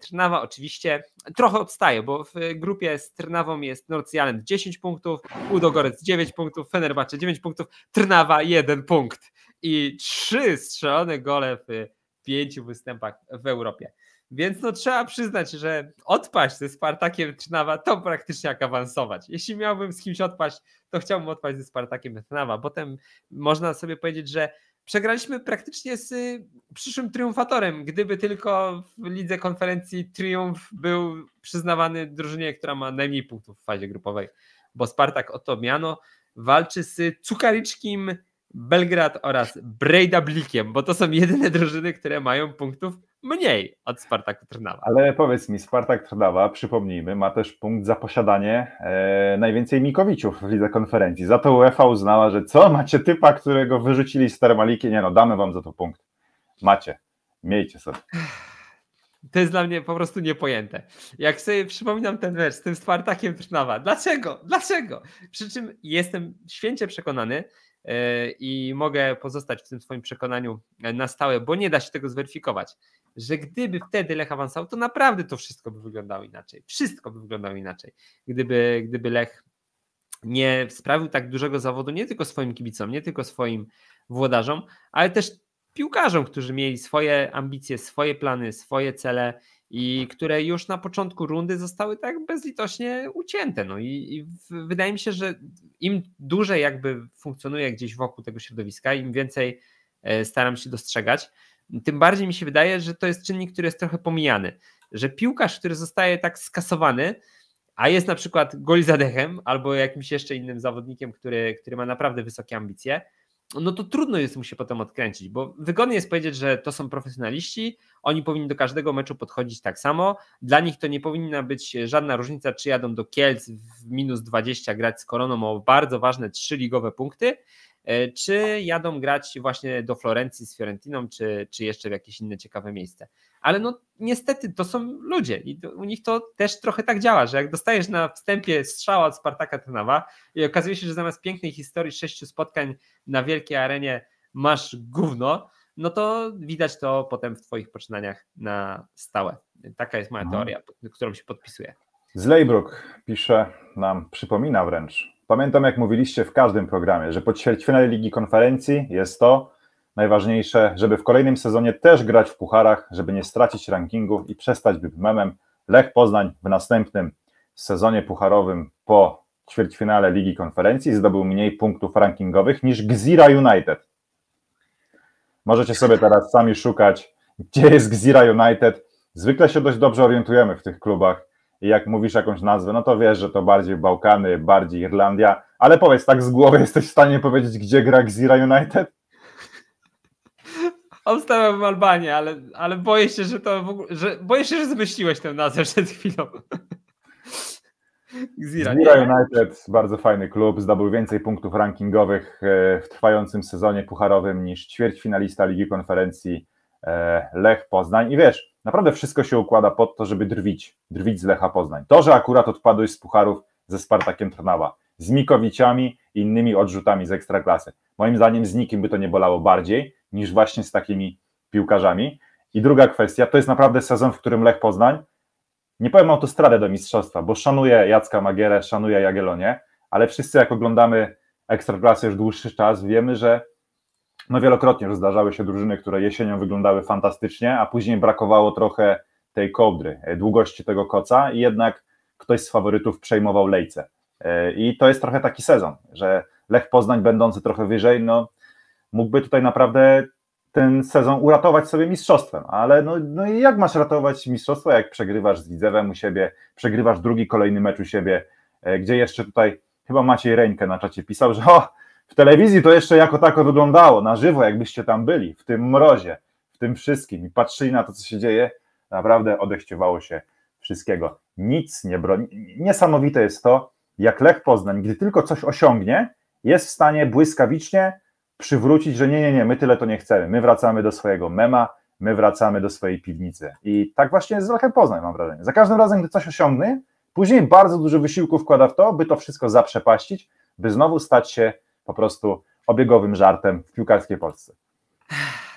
S1: Trnawa oczywiście trochę odstaje, bo w grupie z Trnawą jest Nordsjalent 10 punktów, Udogorec 9 punktów, Fenerbacze 9 punktów, Trnawa 1 punkt i 3 strzelone gole w pięciu występach w Europie. Więc no trzeba przyznać, że odpaść ze Spartakiem Trnawa to praktycznie jak awansować. Jeśli miałbym z kimś odpaść, to chciałbym odpaść ze Spartakiem Trnawa. Potem można sobie powiedzieć, że przegraliśmy praktycznie z y, przyszłym triumfatorem, gdyby tylko w lidze konferencji triumf był przyznawany drużynie, która ma najmniej punktów w fazie grupowej, bo Spartak oto miano walczy z Cukariczkim, Belgrad oraz Brejda Blikiem, bo to są jedyne drużyny, które mają punktów mniej od Spartaku Trnawa.
S2: Ale powiedz mi, Spartak Trnawa, przypomnijmy, ma też punkt za posiadanie e, najwięcej Mikowiczów w lidze konferencji. Za to UEFA uznała, że co, macie typa, którego wyrzucili z Termaliki? Nie no, damy wam za to punkt. Macie, miejcie sobie. <sighs>
S1: To jest dla mnie po prostu niepojęte. Jak sobie przypominam ten wers z tym Spartakiem Trnawa. Dlaczego? Dlaczego? Przy czym jestem święcie przekonany, e, i mogę pozostać w tym swoim przekonaniu na stałe, bo nie da się tego zweryfikować, że gdyby wtedy Lech awansował, to naprawdę to wszystko by wyglądało inaczej. Wszystko by wyglądało inaczej. Gdyby, gdyby Lech nie sprawił tak dużego zawodu nie tylko swoim kibicom, nie tylko swoim włodarzom, ale też piłkarzom, którzy mieli swoje ambicje, swoje plany, swoje cele i które już na początku rundy zostały tak bezlitośnie ucięte. No i, i wydaje mi się, że im dłużej jakby funkcjonuje gdzieś wokół tego środowiska, im więcej e, staram się dostrzegać, tym bardziej mi się wydaje, że to jest czynnik, który jest trochę pomijany. Że piłkarz, który zostaje tak skasowany, a jest na przykład goli zadechem albo jakimś jeszcze innym zawodnikiem, który, który ma naprawdę wysokie ambicje, no to trudno jest mu się potem odkręcić, bo wygodnie jest powiedzieć, że to są profesjonaliści, oni powinni do każdego meczu podchodzić tak samo. Dla nich to nie powinna być żadna różnica, czy jadą do Kielc w minus 20 grać z koroną o bardzo ważne trzy ligowe punkty, E, czy jadą grać właśnie do Florencji z Fiorentiną, czy, czy jeszcze w jakieś inne ciekawe miejsce. Ale no niestety to są ludzie i u nich to też trochę tak działa, że jak dostajesz na wstępie strzała od Spartaka Trnawa i okazuje się, że zamiast pięknej historii sześciu spotkań na wielkiej arenie masz gówno, no to widać to potem w Twoich poczynaniach na stałe. Taka jest moja mhm. teoria, którą się podpisuję.
S2: Zlejbruk pisze nam, przypomina wręcz, Pamiętam, jak mówiliście w każdym programie, że pod ćwierćfinale Ligi Konferencji jest to najważniejsze, żeby w kolejnym sezonie też grać w pucharach, żeby nie stracić rankingu i przestać być memem Lech Poznań w następnym sezonie pucharowym po ćwierćfinale Ligi Konferencji zdobył mniej punktów rankingowych niż Gzira United. Możecie sobie teraz sami szukać, gdzie jest Gzira United. Zwykle się dość dobrze orientujemy w tych klubach, jak mówisz jakąś nazwę, no to wiesz, że to bardziej Bałkany, bardziej Irlandia, ale powiedz tak z głowy, jesteś w stanie powiedzieć, gdzie gra Gzira United?
S1: Obstawiam w Albanii, ale, ale boję się, że to w ogóle, że, boję się, że zmyśliłeś tę nazwę przed chwilą. <laughs> Gzira, Gzira
S2: United, bardzo fajny klub, zdobył więcej punktów rankingowych e, w trwającym sezonie pucharowym niż ćwierćfinalista Ligi Konferencji E, Lech Poznań i wiesz, naprawdę wszystko się układa pod to, żeby drwić, drwić z Lecha Poznań. To, że akurat odpadłeś z pucharów ze Spartakiem Trnawa, z Mikowiciami i innymi odrzutami z Ekstraklasy. Moim zdaniem z nikim by to nie bolało bardziej niż właśnie z takimi piłkarzami. I druga kwestia, to jest naprawdę sezon, w którym Lech Poznań, nie powiem autostradę do mistrzostwa, bo szanuję Jacka Magierę, szanuję Jagielonię, ale wszyscy jak oglądamy Ekstraklasy już dłuższy czas, wiemy, że no wielokrotnie już zdarzały się drużyny, które jesienią wyglądały fantastycznie, a później brakowało trochę tej kołdry, e, długości tego koca i jednak ktoś z faworytów przejmował lejce. E, I to jest trochę taki sezon, że Lech Poznań będący trochę wyżej, no mógłby tutaj naprawdę ten sezon uratować sobie mistrzostwem, ale no, no jak masz ratować mistrzostwo, jak przegrywasz z Widzewem u siebie, przegrywasz drugi kolejny mecz u siebie, e, gdzie jeszcze tutaj chyba Maciej Reńkę na czacie pisał, że o, w telewizji to jeszcze jako tako wyglądało, na żywo, jakbyście tam byli, w tym mrozie, w tym wszystkim i patrzyli na to, co się dzieje, naprawdę odechciewało się wszystkiego. Nic nie broni. Niesamowite jest to, jak Lech Poznań, gdy tylko coś osiągnie, jest w stanie błyskawicznie przywrócić, że nie, nie, nie, my tyle to nie chcemy. My wracamy do swojego mema, my wracamy do swojej piwnicy. I tak właśnie jest z Lechem Poznań, mam wrażenie. Za każdym razem, gdy coś osiągnie, później bardzo dużo wysiłku wkłada w to, by to wszystko zaprzepaścić, by znowu stać się po prostu obiegowym żartem w piłkarskiej Polsce?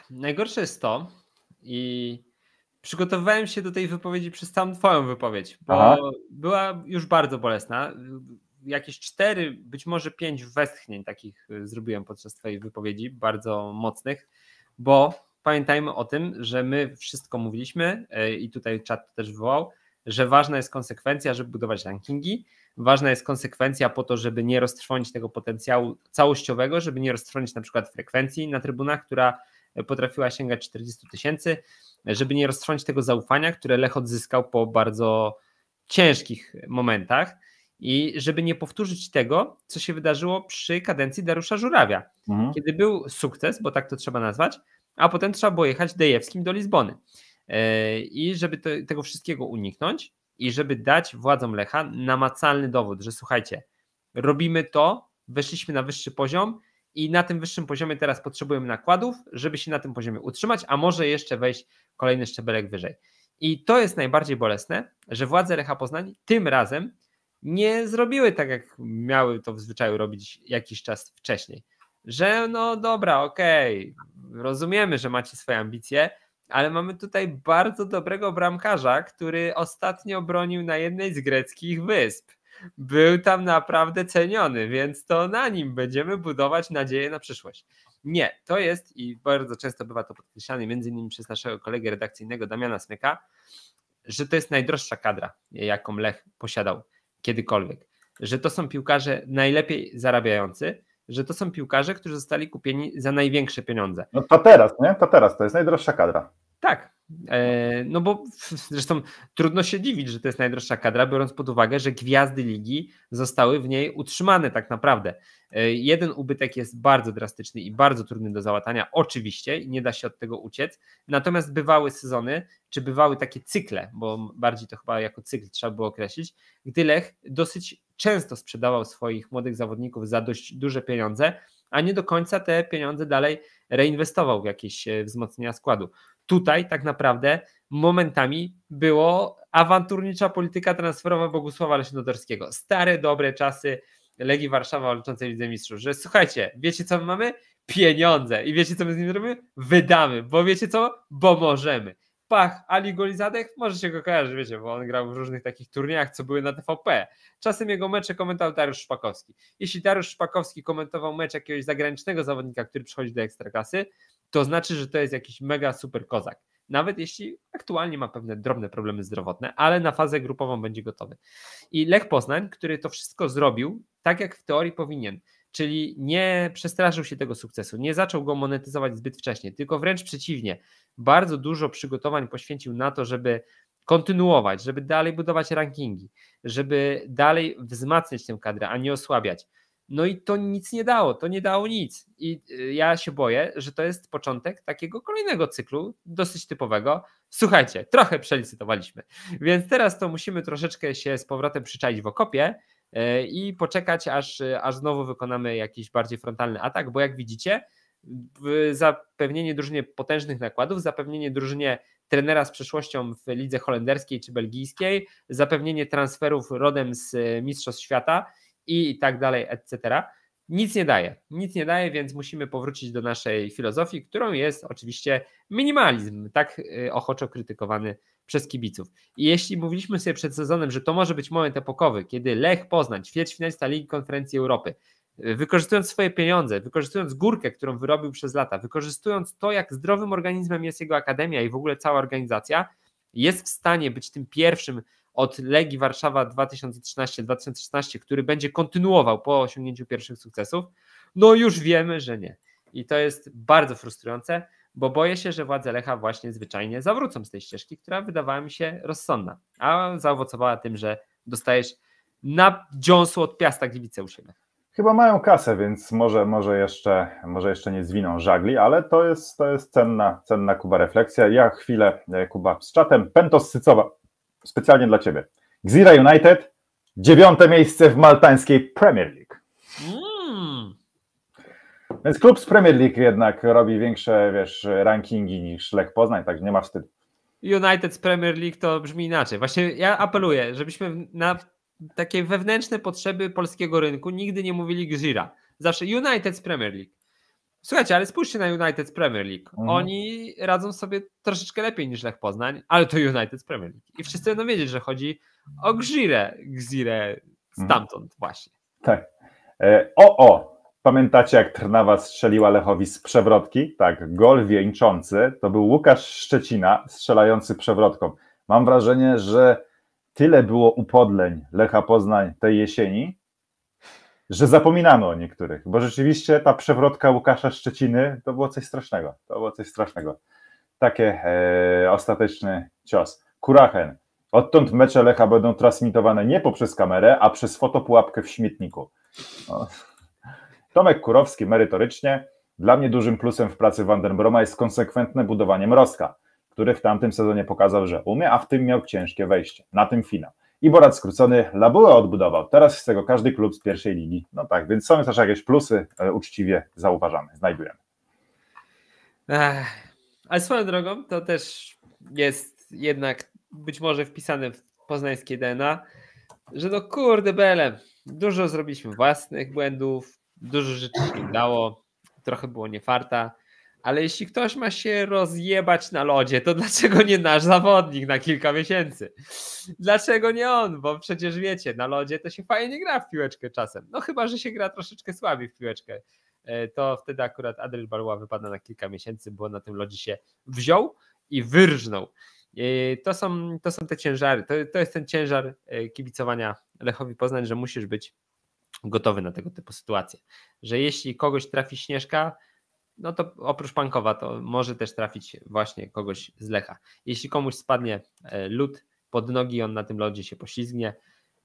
S1: Najgorsze jest to i przygotowywałem się do tej wypowiedzi przez całą twoją wypowiedź, bo Aha. była już bardzo bolesna. Jakieś cztery, być może pięć westchnień takich y, zrobiłem podczas twojej wypowiedzi, bardzo mocnych, bo pamiętajmy o tym, że my wszystko mówiliśmy y, i tutaj czat też wywołał, że ważna jest konsekwencja, żeby budować rankingi, Ważna jest konsekwencja po to, żeby nie roztrwonić tego potencjału całościowego, żeby nie roztrwonić na przykład frekwencji na trybunach, która e, potrafiła sięgać 40 tysięcy, żeby nie roztrwonić tego zaufania, które Lech odzyskał po bardzo ciężkich momentach i żeby nie powtórzyć tego, co się wydarzyło przy kadencji Darusza Żurawia, mhm. kiedy był sukces, bo tak to trzeba nazwać, a potem trzeba było jechać Dejewskim do Lizbony. E, I żeby to, tego wszystkiego uniknąć, i żeby dać władzom Lecha namacalny dowód, że słuchajcie, robimy to, weszliśmy na wyższy poziom i na tym wyższym poziomie teraz potrzebujemy nakładów, żeby się na tym poziomie utrzymać, a może jeszcze wejść kolejny szczebelek wyżej. I to jest najbardziej bolesne, że władze Lecha Poznań tym razem nie zrobiły tak, jak miały to w zwyczaju robić jakiś czas wcześniej. Że no dobra, okej, okay, rozumiemy, że macie swoje ambicje, ale mamy tutaj bardzo dobrego bramkarza, który ostatnio bronił na jednej z greckich wysp. Był tam naprawdę ceniony, więc to na nim będziemy budować nadzieję na przyszłość. Nie, to jest i bardzo często bywa to podkreślane, między innymi przez naszego kolegę redakcyjnego Damiana Smyka, że to jest najdroższa kadra, jaką Lech posiadał kiedykolwiek. Że to są piłkarze najlepiej zarabiający, że to są piłkarze, którzy zostali kupieni za największe pieniądze.
S2: No to teraz, nie? To teraz to jest najdroższa kadra.
S1: Tak, e, no bo zresztą trudno się dziwić, że to jest najdroższa kadra, biorąc pod uwagę, że gwiazdy ligi zostały w niej utrzymane tak naprawdę. E, jeden ubytek jest bardzo drastyczny i bardzo trudny do załatania, oczywiście, i nie da się od tego uciec. Natomiast bywały sezony, czy bywały takie cykle, bo bardziej to chyba jako cykl trzeba było określić, gdy Lech dosyć często sprzedawał swoich młodych zawodników za dość duże pieniądze, a nie do końca te pieniądze dalej reinwestował w jakieś e, wzmocnienia składu. Tutaj tak naprawdę momentami było awanturnicza polityka transferowa Bogusława Leśnodorskiego. Stare, dobre czasy Legii Warszawa walczącej Lidze Mistrzów, że słuchajcie, wiecie co my mamy? Pieniądze. I wiecie co my z nimi robimy? Wydamy, bo wiecie co? Bo możemy. Pach, Ali Golizadek, może się go kojarzy, wiecie, bo on grał w różnych takich turniejach, co były na TVP. Czasem jego mecze komentował Dariusz Szpakowski. Jeśli Dariusz Szpakowski komentował mecz jakiegoś zagranicznego zawodnika, który przychodzi do Ekstraklasy, to znaczy, że to jest jakiś mega super kozak. Nawet jeśli aktualnie ma pewne drobne problemy zdrowotne, ale na fazę grupową będzie gotowy. I Lech Poznań, który to wszystko zrobił tak, jak w teorii powinien, czyli nie przestraszył się tego sukcesu, nie zaczął go monetyzować zbyt wcześnie, tylko wręcz przeciwnie, bardzo dużo przygotowań poświęcił na to, żeby kontynuować, żeby dalej budować rankingi, żeby dalej wzmacniać tę kadrę, a nie osłabiać. No i to nic nie dało, to nie dało nic. I y, ja się boję, że to jest początek takiego kolejnego cyklu, dosyć typowego. Słuchajcie, trochę przelicytowaliśmy, więc teraz to musimy troszeczkę się z powrotem przyczaić w okopie y, i poczekać, aż, y, aż znowu wykonamy jakiś bardziej frontalny atak, bo jak widzicie, zapewnienie drużynie potężnych nakładów, zapewnienie drużynie trenera z przeszłością w lidze holenderskiej czy belgijskiej, zapewnienie transferów rodem z Mistrzostw Świata i tak dalej, etc. Nic nie daje, nic nie daje, więc musimy powrócić do naszej filozofii, którą jest oczywiście minimalizm, tak y, ochoczo krytykowany przez kibiców. I jeśli mówiliśmy sobie przed sezonem, że to może być moment epokowy, kiedy Lech Poznań, ćwierćfinalista Ligi Konferencji Europy, y, wykorzystując swoje pieniądze, wykorzystując górkę, którą wyrobił przez lata, wykorzystując to, jak zdrowym organizmem jest jego akademia i w ogóle cała organizacja, jest w stanie być tym pierwszym od Legii Warszawa 2013-2016, który będzie kontynuował po osiągnięciu pierwszych sukcesów, no już wiemy, że nie. I to jest bardzo frustrujące, bo boję się, że władze Lecha właśnie zwyczajnie zawrócą z tej ścieżki, która wydawała mi się rozsądna, a zaowocowała tym, że dostajesz na dziąsło od Piasta Gliwice u siebie.
S2: Chyba mają kasę, więc może, może, jeszcze, może jeszcze nie zwiną żagli, ale to jest, to jest cenna, cenna Kuba refleksja. Ja chwilę, e, Kuba, z czatem. Pentos Sycowa specjalnie dla ciebie. Gzira United, dziewiąte miejsce w maltańskiej Premier League.
S1: Mm.
S2: Więc klub z Premier League jednak robi większe, wiesz, rankingi niż Lech Poznań, także nie ma wstydu.
S1: United z Premier League to brzmi inaczej. Właśnie ja apeluję, żebyśmy na takie wewnętrzne potrzeby polskiego rynku nigdy nie mówili Gzira. Zawsze United z Premier League. Słuchajcie, ale spójrzcie na United Premier League. Mhm. Oni radzą sobie troszeczkę lepiej niż Lech Poznań, ale to United Premier League. I wszyscy będą wiedzieć, że chodzi o Gzirę, Gzirę mhm. stamtąd mhm. właśnie.
S2: Tak. E, o, o! Pamiętacie, jak Trnawa strzeliła Lechowi z przewrotki? Tak, gol wieńczący. To był Łukasz Szczecina strzelający przewrotką. Mam wrażenie, że tyle było upodleń Lecha Poznań tej jesieni, że zapominamy o niektórych, bo rzeczywiście ta przewrotka Łukasza Szczeciny to było coś strasznego. To było coś strasznego. Takie e, ostateczny cios. Kurachen. Odtąd mecze Lecha będą transmitowane nie poprzez kamerę, a przez fotopułapkę w śmietniku. Tomek Kurowski merytorycznie. Dla mnie dużym plusem w pracy Vandenbroma jest konsekwentne budowanie mrozka, który w tamtym sezonie pokazał, że umie, a w tym miał ciężkie wejście. Na tym finał i Borat skrócony Labuła odbudował. Teraz z tego każdy klub z pierwszej linii. No tak, więc są też jakieś plusy uczciwie zauważamy, znajdujemy.
S1: Ech, ale swoją drogą to też jest jednak być może wpisane w poznańskie DNA, że no kurde bele, dużo zrobiliśmy własnych błędów, dużo rzeczy się nie udało, trochę było niefarta, ale jeśli ktoś ma się rozjebać na lodzie, to dlaczego nie nasz zawodnik na kilka miesięcy? Dlaczego nie on? Bo przecież wiecie, na lodzie to się fajnie gra w piłeczkę czasem. No chyba, że się gra troszeczkę słabiej w piłeczkę. E, to wtedy akurat Adriel Barła wypada na kilka miesięcy, bo na tym lodzie się wziął i wyrżnął. E, to są, to są te ciężary. To, to jest ten ciężar e, kibicowania Lechowi Poznań, że musisz być gotowy na tego typu sytuacje. Że jeśli kogoś trafi śnieżka, no to oprócz Pankowa to może też trafić właśnie kogoś z Lecha. Jeśli komuś spadnie e, lód pod nogi, on na tym lodzie się poślizgnie,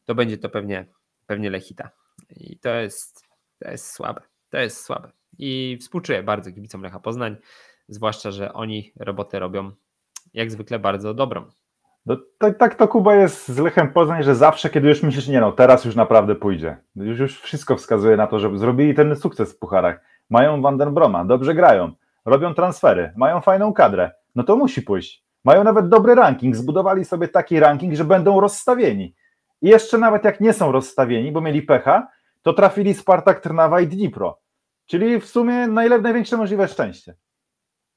S1: to będzie to pewnie, pewnie Lechita. I to jest, to jest słabe. To jest słabe. I współczuję bardzo kibicom Lecha Poznań, zwłaszcza, że oni robotę robią jak zwykle bardzo dobrą.
S2: No, tak, tak to Kuba jest z Lechem Poznań, że zawsze, kiedy już myślisz, nie no, teraz już naprawdę pójdzie. Już, już wszystko wskazuje na to, że zrobili ten sukces w pucharach mają Broma, dobrze grają, robią transfery, mają fajną kadrę, no to musi pójść. Mają nawet dobry ranking, zbudowali sobie taki ranking, że będą rozstawieni. I jeszcze nawet jak nie są rozstawieni, bo mieli pecha, to trafili Spartak, Trnawa i Dnipro. Czyli w sumie najlepsze, największe możliwe szczęście.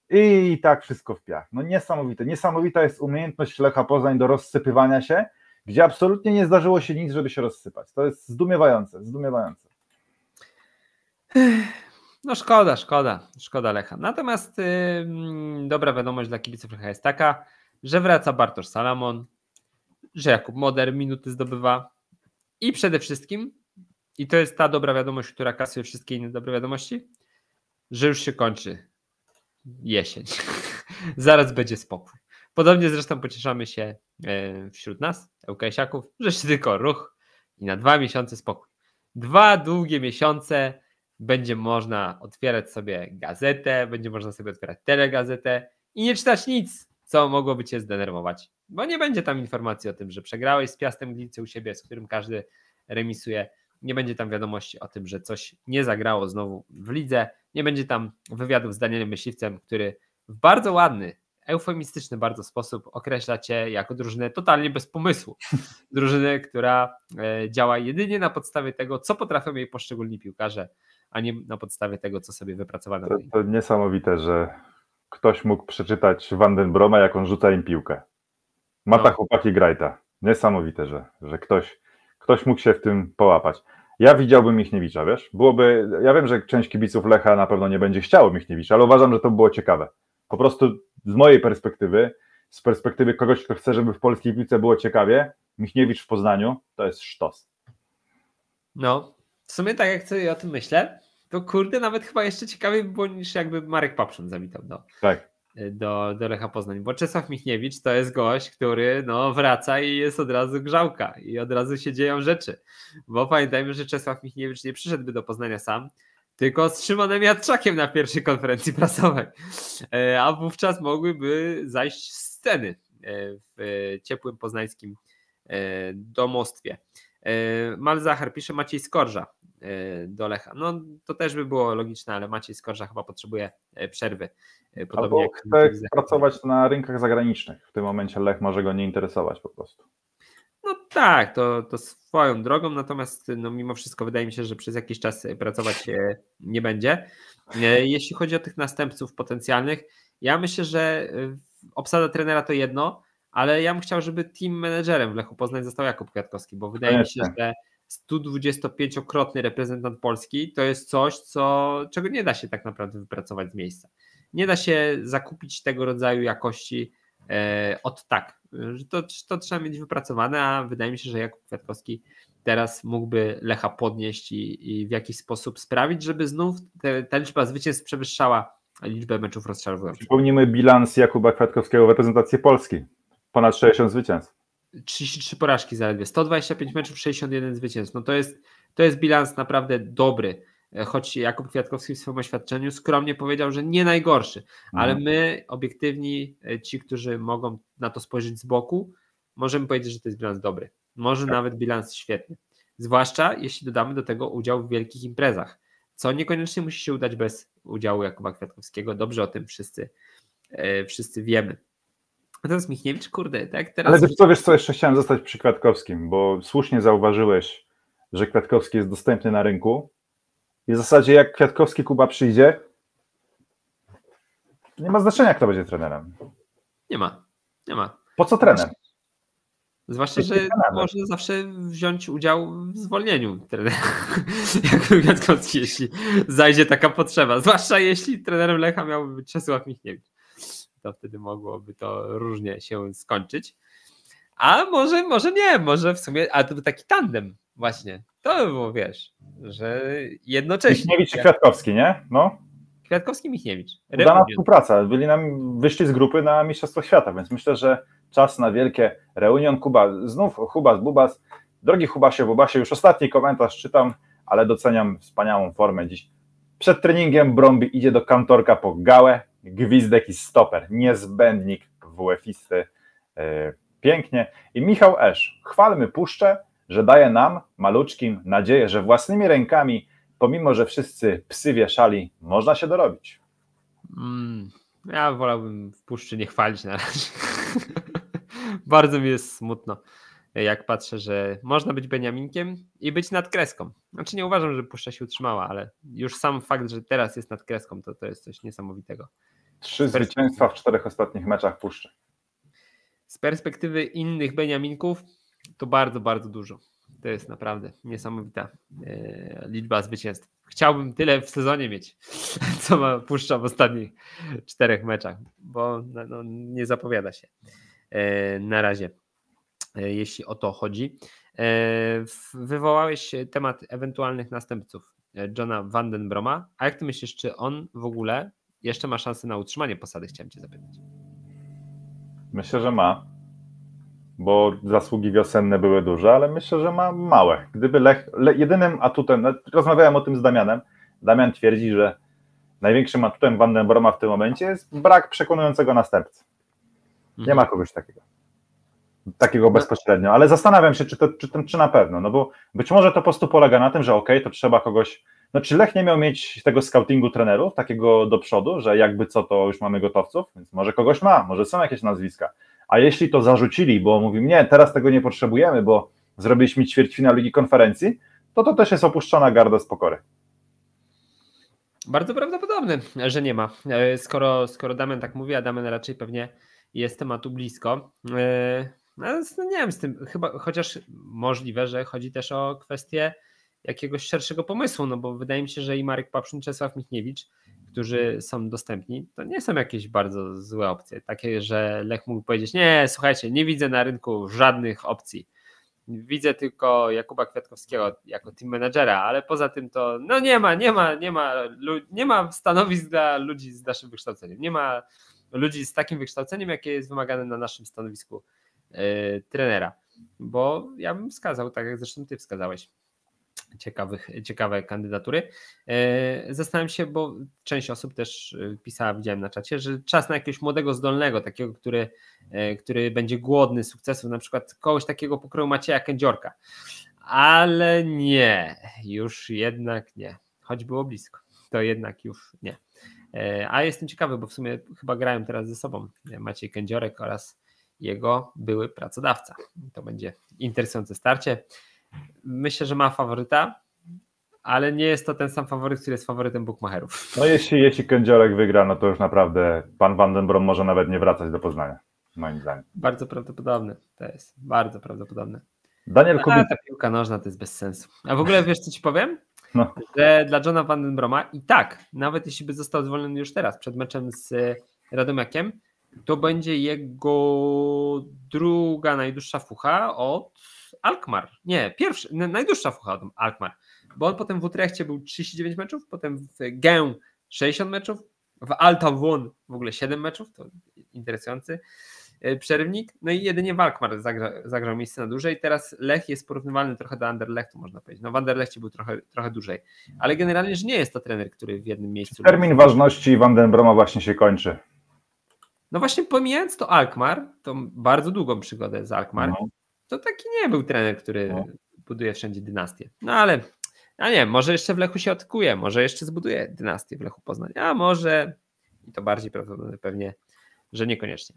S2: I tak wszystko w piach. No niesamowite. Niesamowita jest umiejętność Lecha Poznań do rozsypywania się, gdzie absolutnie nie zdarzyło się nic, żeby się rozsypać. To jest zdumiewające, zdumiewające.
S1: No szkoda, szkoda, szkoda Lecha. Natomiast yy, dobra wiadomość dla kibiców Lecha jest taka, że wraca Bartosz Salamon, że Jakub Moder minuty zdobywa i przede wszystkim, i to jest ta dobra wiadomość, która kasuje wszystkie inne dobre wiadomości, że już się kończy jesień. <laughs> Zaraz będzie spokój. Podobnie zresztą pocieszamy się yy, wśród nas, eukajsiaków, że się tylko ruch i na dwa miesiące spokój. Dwa długie miesiące będzie można otwierać sobie gazetę, będzie można sobie otwierać telegazetę i nie czytać nic, co mogłoby Cię zdenerwować, bo nie będzie tam informacji o tym, że przegrałeś z Piastem glicę u siebie, z którym każdy remisuje, nie będzie tam wiadomości o tym, że coś nie zagrało znowu w lidze, nie będzie tam wywiadów z Danielem Myśliwcem, który w bardzo ładny, eufemistyczny bardzo sposób określa Cię jako drużynę totalnie bez pomysłu. <laughs> Drużynę, która e, działa jedynie na podstawie tego, co potrafią jej poszczególni piłkarze a nie na podstawie tego, co sobie wypracowano. To,
S2: to niesamowite, że ktoś mógł przeczytać Broma, jak on rzuca im piłkę.
S1: Mata no. chłopaki
S2: Grajta. Niesamowite, że, że ktoś, ktoś mógł się w tym połapać. Ja widziałbym Michniewicza, wiesz? Byłoby, ja wiem, że część kibiców Lecha na pewno nie będzie chciało Michniewicza, ale uważam, że to było ciekawe. Po prostu z mojej perspektywy, z perspektywy kogoś, kto chce, żeby w polskiej piłce było ciekawie, Michniewicz w Poznaniu to
S1: jest sztos. No, w sumie tak jak sobie o tym myślę, to kurde, nawet chyba jeszcze ciekawiej by było niż jakby Marek Papszun zawitał do, tak. do, do Lecha Poznań, bo Czesław Michniewicz to jest gość, który no, wraca i jest od razu grzałka i od razu się dzieją rzeczy, bo pamiętajmy, że Czesław Michniewicz nie przyszedłby do Poznania sam, tylko z Szymonem Jadczakiem na pierwszej konferencji prasowej, e, a wówczas mogłyby zajść sceny e, w e, ciepłym poznańskim domostwie. E, Malzachar pisze Maciej Skorża e, do Lecha. No to też by było logiczne, ale Maciej Skorża chyba potrzebuje e, przerwy. Podobnie Albo chce jak... pracować
S2: na rynkach zagranicznych. W tym momencie Lech może go nie interesować po prostu.
S1: No tak, to, to swoją drogą, natomiast no, mimo wszystko wydaje mi się, że przez jakiś czas pracować nie będzie. Jeśli chodzi o tych następców potencjalnych, ja myślę, że obsada trenera to jedno, ale ja bym chciał, żeby team menedżerem w Lechu Poznań został Jakub Kwiatkowski, bo wydaje mi się, że 125-krotny reprezentant Polski to jest coś, co, czego nie da się tak naprawdę wypracować z miejsca. Nie da się zakupić tego rodzaju jakości e, od tak. To, to trzeba mieć wypracowane, a wydaje mi się, że Jakub Kwiatkowski teraz mógłby Lecha podnieść i, i w jakiś sposób sprawić, żeby znów te, ta liczba zwycięstw przewyższała liczbę meczów rozczarowujących.
S2: Przypomnijmy bilans Jakuba Kwiatkowskiego w reprezentacji Polski. Ponad 60 zwycięstw.
S1: 33 porażki zaledwie, 125 meczów, 61 zwycięstw. No to jest, to jest bilans naprawdę dobry. E, choć Jakub Kwiatkowski w swoim oświadczeniu skromnie powiedział, że nie najgorszy, ale mhm. my, obiektywni, e, ci, którzy mogą na to spojrzeć z boku, możemy powiedzieć, że to jest bilans dobry. Może tak. nawet bilans świetny. Zwłaszcza jeśli dodamy do tego udział w wielkich imprezach, co niekoniecznie musi się udać bez udziału Jakuba Kwiatkowskiego. Dobrze o tym wszyscy, e, wszyscy wiemy. To jest Michniewicz, kurde, tak? Teraz... Ale wiesz co,
S2: wiesz co, jeszcze chciałem zostać przy Kwiatkowskim, bo słusznie zauważyłeś, że Kwiatkowski jest dostępny na rynku i w zasadzie jak Kwiatkowski Kuba przyjdzie, nie ma znaczenia, kto będzie trenerem.
S1: Nie ma, nie ma. Po co trener? Zwłaszcza, że może zawsze wziąć udział w zwolnieniu trenera, <laughs> jak Kwiatkowski, jeśli zajdzie taka potrzeba. Zwłaszcza jeśli trenerem Lecha miałby być Czesław Michniewicz to wtedy mogłoby to różnie się skończyć. A może, może nie, może w sumie, a to był taki tandem właśnie. To było, wiesz, że jednocześnie... Michniewicz i Kwiatkowski, nie? No. Kwiatkowski, Michniewicz. Reunion. Udana
S2: współpraca. Byli nam, wyszli z grupy na Mistrzostwo Świata, więc myślę, że czas na wielkie reunion. Kuba, znów Hubas, Bubas. Drogi Hubasie, Bubasie, już ostatni komentarz czytam, ale doceniam wspaniałą formę dziś. Przed treningiem Brąbi idzie do kantorka po gałę, Gwizdek i stoper, niezbędnik WF-isty. E, pięknie. I Michał Esz, chwalmy Puszczę, że daje nam, maluczkim, nadzieję, że własnymi rękami, pomimo że wszyscy psy wieszali, można się dorobić.
S1: Mm, ja wolałbym w Puszczy nie chwalić na razie. <laughs> Bardzo mi jest smutno jak patrzę, że można być Beniaminkiem i być nad kreską. Znaczy nie uważam, że puszcza się utrzymała, ale już sam fakt, że teraz jest nad kreską, to, to jest coś niesamowitego.
S2: Trzy zwycięstwa w czterech ostatnich meczach puszczy.
S1: Z perspektywy innych Beniaminków to bardzo, bardzo dużo. To jest naprawdę niesamowita e, liczba zwycięstw. Chciałbym tyle w sezonie mieć, <laughs> co ma puszcza w ostatnich czterech meczach, bo no, no nie zapowiada się e, na razie. E, jeśli o to chodzi. E, wywołałeś e, temat ewentualnych następców Johna Vandenbroma, a jak ty myślisz, czy on w ogóle jeszcze ma szansę na utrzymanie posady, chciałem cię zapytać.
S2: Myślę, że ma, bo zasługi wiosenne były duże, ale myślę, że ma małe. Gdyby Lech, le, jedynym atutem, rozmawiałem o tym z Damianem, Damian twierdzi, że największym atutem Vandenbroma w tym momencie jest brak przekonującego następcy. Nie ma mhm. kogoś takiego takiego no. bezpośrednio, ale zastanawiam się, czy, to, czy, czy na pewno, no bo być może to po prostu polega na tym, że okej, okay, to trzeba kogoś, no czy Lech nie miał mieć tego scoutingu trenerów, takiego do przodu, że jakby co, to już mamy gotowców, więc może kogoś ma, może są jakieś nazwiska, a jeśli to zarzucili, bo mówił, nie, teraz tego nie potrzebujemy, bo zrobiliśmy ćwierćfinał Ligi Konferencji, to to też jest opuszczona garda z pokory.
S1: Bardzo prawdopodobne, że nie ma. E, skoro, skoro Damian tak mówi, a Damian raczej pewnie jest tematu blisko. E, no, no, nie wiem z tym, chyba, chociaż możliwe, że chodzi też o kwestię jakiegoś szerszego pomysłu, no bo wydaje mi się, że i Marek Papszyn, Czesław Michniewicz, którzy są dostępni, to nie są jakieś bardzo złe opcje. Takie, że Lech mógł powiedzieć, nie, słuchajcie, nie widzę na rynku żadnych opcji. Widzę tylko Jakuba Kwiatkowskiego jako team menadżera, ale poza tym to no nie ma, nie ma, nie ma, nie ma stanowisk dla ludzi z naszym wykształceniem. Nie ma ludzi z takim wykształceniem, jakie jest wymagane na naszym stanowisku Y, trenera. Bo ja bym wskazał, tak jak zresztą ty wskazałeś, ciekawych, ciekawe kandydatury. Y, zastanawiam się, bo część osób też y, pisała, widziałem na czacie, że czas na jakiegoś młodego, zdolnego, takiego, który, który będzie głodny sukcesów, na przykład kogoś takiego pokroju Macieja Kędziorka. Ale nie, już jednak nie. Choć było blisko, to jednak już nie. A jestem ciekawy, bo w sumie chyba grają teraz ze sobą Maciej Kędziorek oraz jego były pracodawca. To będzie interesujące starcie. Myślę, że ma faworyta, ale nie jest to ten sam faworyt, który jest faworytem Bukmacherów.
S2: No jeśli, jeśli Kędziorek wygra, no to już naprawdę pan Van den Brom może nawet nie wracać
S1: do Poznania, moim zdaniem. Bardzo prawdopodobne to jest, bardzo prawdopodobne.
S2: Daniel Kubica A ta
S1: piłka nożna to jest bez sensu. A w ogóle wiesz, co ci powiem? No. Że dla Johna Van den Broma i tak, nawet jeśli by został zwolniony już teraz przed meczem z Radomiakiem, to będzie jego druga najdłuższa fucha od Alkmar, Nie, pierwsza, najdłuższa fucha od Alkmar, bo on potem w Utrechcie był 39 meczów, potem w Gę 60 meczów, w Altawon w ogóle 7 meczów, to interesujący e, przerwnik, no i jedynie w zagra, zagrał miejsce na dłużej, teraz Lech jest porównywalny trochę do Anderlechtu, można powiedzieć, no w Anderlechcie był trochę, trochę dłużej, ale generalnie, że nie jest to trener, który w jednym miejscu... Termin
S2: ważności Van den Broma właśnie się kończy.
S1: No właśnie pomijając to Alkmar, tą bardzo długą przygodę z Alkmar, no. to taki nie był trener, który no. buduje wszędzie dynastię. No ale, a nie, może jeszcze w Lechu się atakuje, może jeszcze zbuduje dynastię w Lechu Poznań, a może, i to bardziej prawdopodobne pewnie, że niekoniecznie.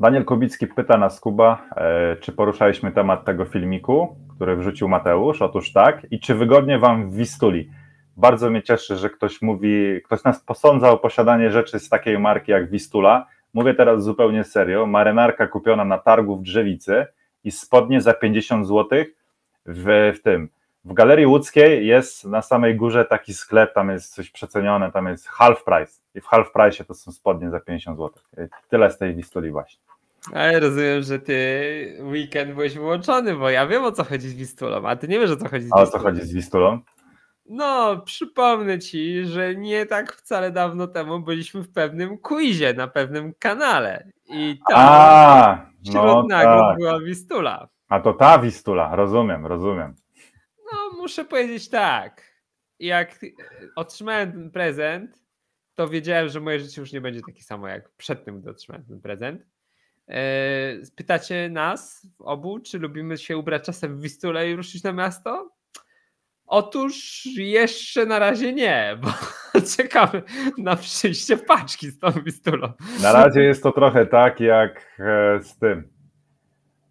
S2: Daniel Kubicki pyta nas, Kuba, e, czy poruszaliśmy temat tego filmiku, który wrzucił Mateusz? Otóż tak. I czy wygodnie Wam w Wistuli? Bardzo mnie cieszy, że ktoś mówi, ktoś nas posądza o posiadanie rzeczy z takiej marki jak Wistula. Mówię teraz zupełnie serio. Marynarka kupiona na targu w Drzewicy i spodnie za 50 zł w, w tym. W Galerii Łódzkiej jest na samej górze taki sklep, tam jest coś przecenione, tam jest half price i w half price to są spodnie za 50 zł. Tyle z tej historii właśnie.
S1: Ale rozumiem, że ty weekend byłeś wyłączony, bo ja wiem o co chodzi z Wistulą, a ty nie wiesz o co chodzi z Wistulą. A o co
S2: chodzi z Wistulą?
S1: No, przypomnę ci, że nie tak wcale dawno temu byliśmy w pewnym quizie na pewnym kanale. I tam A, no wśród no tak. była Wistula.
S2: A to ta Wistula, rozumiem, rozumiem.
S1: No, muszę powiedzieć tak. Jak otrzymałem ten prezent, to wiedziałem, że moje życie już nie będzie takie samo jak przed tym, gdy otrzymałem ten prezent. E, pytacie nas obu, czy lubimy się ubrać czasem w Wistule i ruszyć na miasto? Otóż jeszcze na razie nie, bo <laughs> czekamy na przyjście paczki z tą pistolą. Na razie
S2: jest to trochę tak jak e, z tym.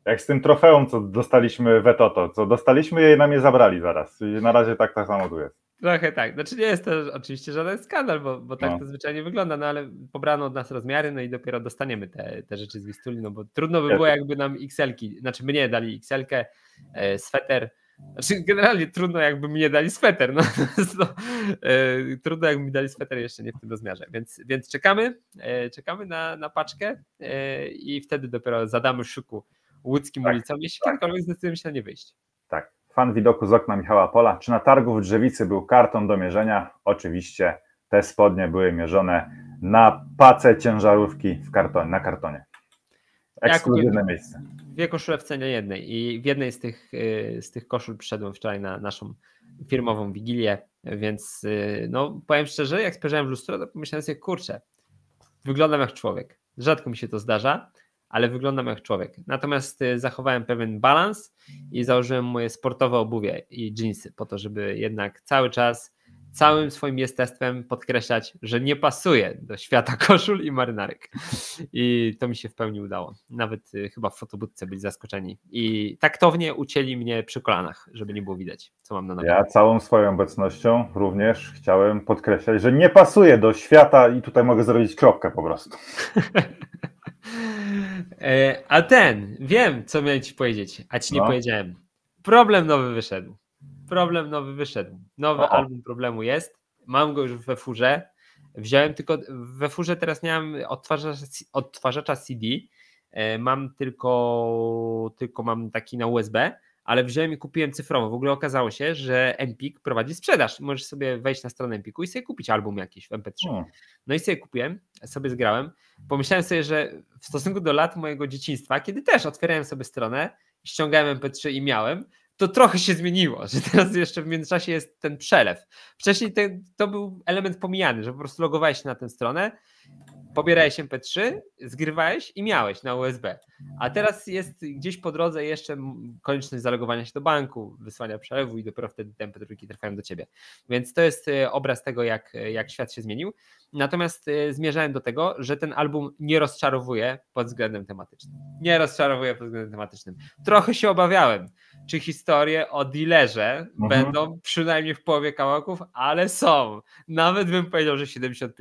S2: Jak z tym trofeum, co dostaliśmy w Etoto. Co dostaliśmy i nam je zabrali zaraz. I na razie tak to tak samo tu jest.
S1: Trochę tak. Znaczy nie jest to oczywiście żaden skandal, bo, bo tak no. to zwyczajnie wygląda, no ale pobrano od nas rozmiary, no i dopiero dostaniemy te, te rzeczy z Wistuli, no bo trudno by było jakby nam XL-ki, znaczy mnie dali XL-kę, e, sweter, znaczy, generalnie trudno, jakby mi nie dali sweter. No, no, <laughs> trudno, jakby mi dali sweter jeszcze nie w tym rozmiarze. Więc, więc czekamy, e, czekamy na, na paczkę e, i wtedy dopiero zadamy szuku. łódzkim tak, ulicom, jeśli tak. kiedykolwiek zdecydujemy się na nie wyjść. Tak.
S2: Fan widoku z okna Michała Pola. Czy na targu w Drzewicy był karton do mierzenia? Oczywiście te spodnie były mierzone na pace ciężarówki w kartonie, na kartonie. Ekskluzywne miejsce.
S1: Dwie koszule w cenie jednej i w jednej z tych, y, z tych koszul przyszedłem wczoraj na naszą firmową wigilię, więc y, no powiem szczerze, jak spojrzałem w lustro, to pomyślałem sobie, kurczę, wyglądam jak człowiek. Rzadko mi się to zdarza, ale wyglądam jak człowiek. Natomiast y, zachowałem pewien balans i założyłem moje sportowe obuwie i dżinsy po to, żeby jednak cały czas całym swoim jestestwem podkreślać, że nie pasuje do świata <laughs> koszul i marynarek. I to mi się w pełni udało. Nawet y, chyba w fotobudce byli zaskoczeni. I taktownie ucięli mnie przy kolanach, żeby nie było widać, co mam na nogach. Ja
S2: całą swoją obecnością również chciałem podkreślać, że nie pasuje do świata i tutaj mogę zrobić kropkę po prostu. <laughs>
S1: E, a ten, wiem, co miałem ci powiedzieć, a ci nie no. powiedziałem. Problem nowy wyszedł problem nowy wyszedł. Nowy album problemu jest. Mam go już we furze. Wziąłem tylko we furze teraz nie mam odtwarzacza, odtwarzacza CD. E, mam tylko, tylko mam taki na USB, ale wziąłem i kupiłem cyfrowo. W ogóle okazało się, że Empik prowadzi sprzedaż. Możesz sobie wejść na stronę Empiku i sobie kupić album jakiś w MP3. Hmm. No i sobie kupiłem, sobie zgrałem. Pomyślałem sobie, że w stosunku do lat mojego dzieciństwa, kiedy też otwierałem sobie stronę, ściągałem MP3 i miałem, to trochę się zmieniło, że teraz jeszcze w międzyczasie jest ten przelew. Wcześniej ten, to był element pomijany, że po prostu logowałeś się na tę stronę, pobierałeś MP3, zgrywałeś i miałeś na USB. A teraz jest gdzieś po drodze jeszcze konieczność zalogowania się do banku, wysłania przelewu i dopiero wtedy te MP3 trafiają do ciebie. Więc to jest e, obraz tego, jak, e, jak świat się zmienił. Natomiast e, zmierzałem do tego, że ten album nie rozczarowuje pod względem tematycznym. Nie rozczarowuje pod względem tematycznym. Trochę się obawiałem, czy historie o dealerze mhm. będą przynajmniej w połowie kawałków, ale są. Nawet bym powiedział, że 75%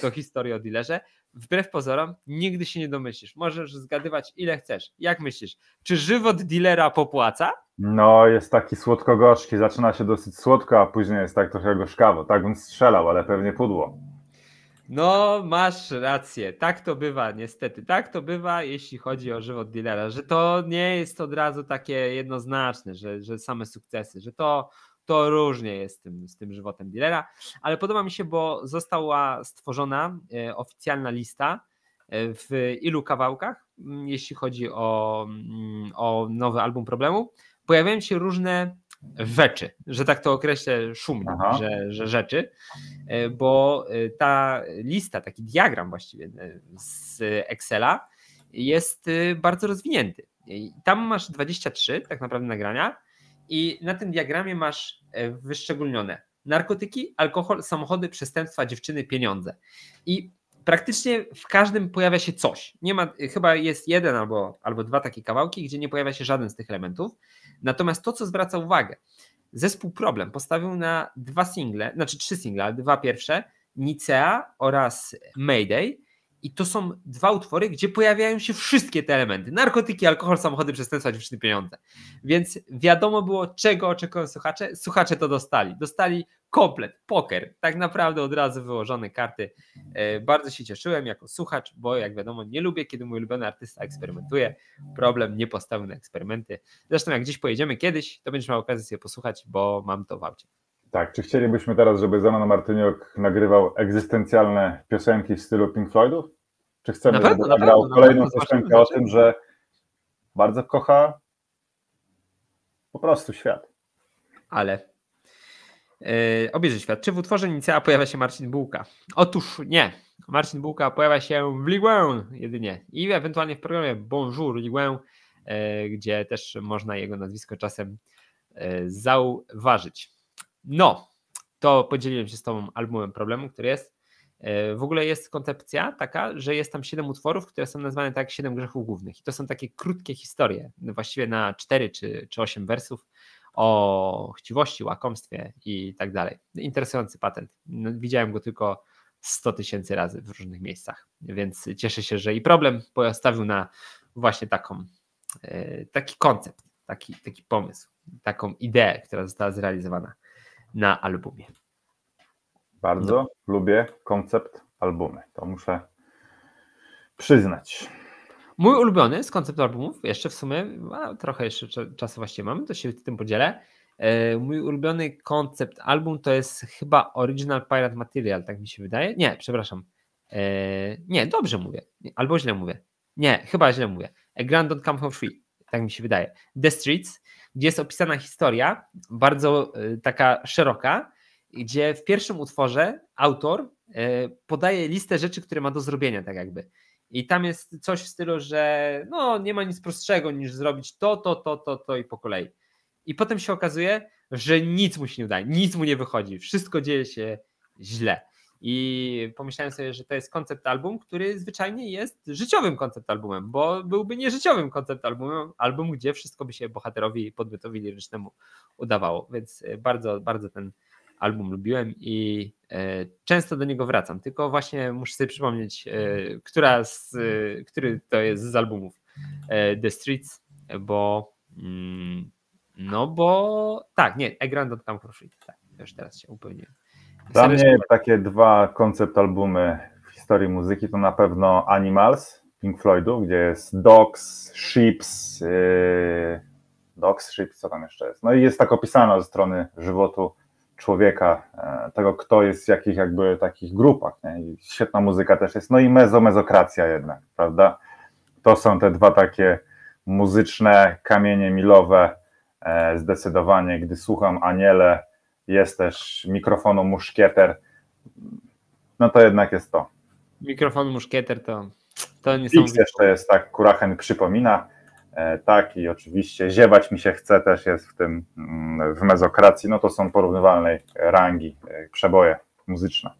S1: to historie o dealerze. Wbrew pozorom, nigdy się nie domyślisz. Możesz zgadywać ile chcesz. Jak myślisz? Czy żywot dealera popłaca?
S2: No, jest taki słodko-gorzki. Zaczyna się dosyć słodko, a później jest tak trochę gorzkawo. Tak bym strzelał, ale pewnie pudło.
S1: No, masz rację. Tak to bywa, niestety. Tak to bywa, jeśli chodzi o żywot dealera, że to nie jest od razu takie jednoznaczne, że, że same sukcesy, że to, to różnie jest z tym, z tym żywotem dealera. Ale podoba mi się, bo została stworzona e, oficjalna lista e, w ilu kawałkach, mm, jeśli chodzi o, mm, o nowy album problemu. Pojawiają się różne weczy, że tak to określę szumnie, że, że rzeczy, e, bo e, ta lista, taki diagram właściwie e, z Excela jest bardzo rozwinięty. Tam masz 23 tak naprawdę nagrania i na tym diagramie masz wyszczególnione narkotyki, alkohol, samochody, przestępstwa, dziewczyny, pieniądze. I praktycznie w każdym pojawia się coś. Nie ma, chyba jest jeden albo, albo dwa takie kawałki, gdzie nie pojawia się żaden z tych elementów. Natomiast to, co zwraca uwagę, zespół Problem postawił na dwa single, znaczy trzy single, ale dwa pierwsze, Nicea oraz Mayday, i to są dwa utwory, gdzie pojawiają się wszystkie te elementy: narkotyki, alkohol, samochody, przestępstwa, dziewczyny, pieniądze. Więc wiadomo było, czego oczekują słuchacze. Słuchacze to dostali. Dostali komplet, poker, tak naprawdę od razu wyłożone karty. E, bardzo się cieszyłem jako słuchacz, bo jak wiadomo, nie lubię, kiedy mój ulubiony artysta eksperymentuje. Problem nie postawił na eksperymenty. Zresztą, jak gdzieś pojedziemy kiedyś, to będziesz miał okazję się posłuchać, bo mam to w aucie.
S2: Tak, czy chcielibyśmy teraz, żeby Zenon Martyniuk nagrywał egzystencjalne piosenki w stylu Pink Floydów? Czy chcemy, pewno, żeby nagrał kolejną na piosenkę o tym,
S1: że bardzo kocha po prostu świat? Ale yy, e, obierze świat. Czy w utworze Nicea pojawia się Marcin Bułka? Otóż nie. Marcin Bułka pojawia się w Ligłę jedynie i ewentualnie w programie Bonjour Ligłę, yy, e, gdzie też można jego nazwisko czasem yy, zauważyć. No, to podzieliłem się z Tobą albumem problemu, który jest. E, w ogóle jest koncepcja taka, że jest tam siedem utworów, które są nazwane tak siedem grzechów głównych. I to są takie krótkie historie, właściwie na cztery czy, czy wersów o chciwości, łakomstwie i tak dalej. Interesujący patent. No, widziałem go tylko 100 tysięcy razy w różnych miejscach, więc cieszę się, że i problem postawił na właśnie taką, e, taki koncept, taki, taki pomysł, taką ideę, która została zrealizowana na albumie.
S2: Bardzo no. lubię koncept albumy. To muszę przyznać.
S1: Mój ulubiony z koncept albumów, jeszcze w sumie, a trochę jeszcze czasu właśnie mamy, to się tym podzielę. E, mój ulubiony koncept album to jest chyba Original Pirate Material, tak mi się wydaje. Nie, przepraszam. E, nie, dobrze mówię. Albo źle mówię. Nie, chyba źle mówię. A Grand Don't Come Home Free, tak mi się wydaje. The Streets gdzie jest opisana historia, bardzo y, taka szeroka, gdzie w pierwszym utworze autor y, podaje listę rzeczy, które ma do zrobienia, tak jakby. I tam jest coś w stylu, że no, nie ma nic prostszego niż zrobić to, to, to, to, to i po kolei. I potem się okazuje, że nic mu się nie udaje, nic mu nie wychodzi, wszystko dzieje się źle. I pomyślałem sobie, że to jest koncept album, który zwyczajnie jest życiowym koncept albumem, bo byłby nieżyciowym koncept albumem, album, gdzie wszystko by się bohaterowi podmiotowi lirycznemu udawało. Więc e, bardzo, bardzo ten album lubiłem i e, często do niego wracam. Tylko właśnie muszę sobie przypomnieć, e, która z, który to jest z albumów The Streets, bo mm, no bo tak, nie, A Grand Don't Tak, już teraz się upewniłem. Dla mnie
S2: takie dwa koncept albumy w historii muzyki to na pewno Animals Pink Floydu, gdzie jest Dogs, Ships, yy, Dogs, Ships, co tam jeszcze jest. No i jest tak opisana ze strony żywotu człowieka, e, tego kto jest w jakich jakby takich grupach. świetna muzyka też jest. No i mezo, mezokracja jednak, prawda? To są te dwa takie muzyczne kamienie milowe. E, zdecydowanie, gdy słucham Aniele, jest też mikrofonu muszkieter, no to jednak jest to.
S1: Mikrofon muszkieter to, to nie są... jeszcze
S2: jest tak, Kurachen przypomina, e, tak i oczywiście ziewać mi się chce też jest w tym, mm, w mezokracji, no to są porównywalnej rangi e, przeboje
S1: muzyczne.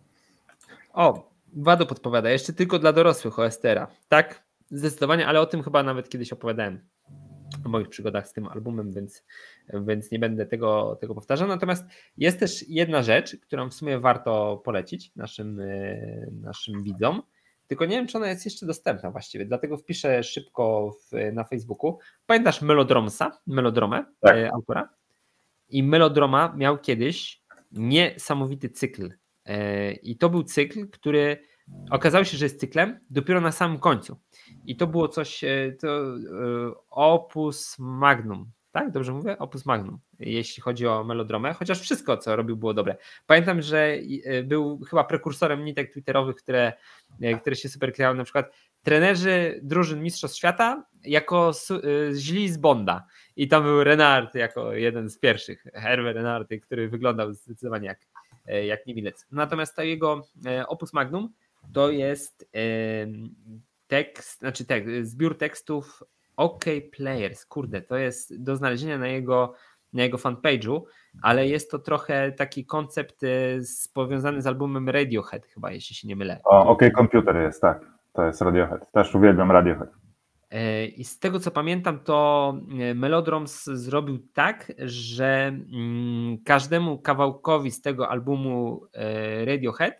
S1: O, Wado podpowiada, jeszcze tylko dla dorosłych o Estera, tak? Zdecydowanie, ale o tym chyba nawet kiedyś opowiadałem moich przygodach z tym albumem, więc, więc nie będę tego, tego powtarzał. Natomiast jest też jedna rzecz, którą w sumie warto polecić naszym, e, naszym widzom, tylko nie wiem, czy ona jest jeszcze dostępna właściwie, dlatego wpiszę szybko w, na Facebooku. Pamiętasz Melodromsa, Melodromę, tak. E, autora? I Melodroma miał kiedyś niesamowity cykl. E, I to był cykl, który okazał się, że jest cyklem dopiero na samym końcu i to było coś, e, to e, opus magnum, tak? Dobrze mówię? Opus magnum, jeśli chodzi o melodromę, chociaż wszystko, co robił, było dobre. Pamiętam, że e, był chyba prekursorem nitek twitterowych, które, które się super klejały, na przykład trenerzy drużyn Mistrzostw Świata jako źli z Bonda. I tam był Renard jako jeden z pierwszych, Herwe Renard, który wyglądał zdecydowanie jak, jak niewilec. Natomiast to jego opus magnum to jest tekst, znaczy tak zbiór tekstów OK Players. Kurde, to jest do znalezienia na jego, na jego fanpage'u, ale jest to trochę taki koncept e, z, powiązany z albumem Radiohead, chyba, jeśli się nie mylę.
S2: O, OK Computer jest, tak. To jest Radiohead. Też uwielbiam Radiohead.
S1: E, I z tego co pamiętam, to e, Melodroms zrobił tak, że mm, każdemu kawałkowi z tego albumu Radiohead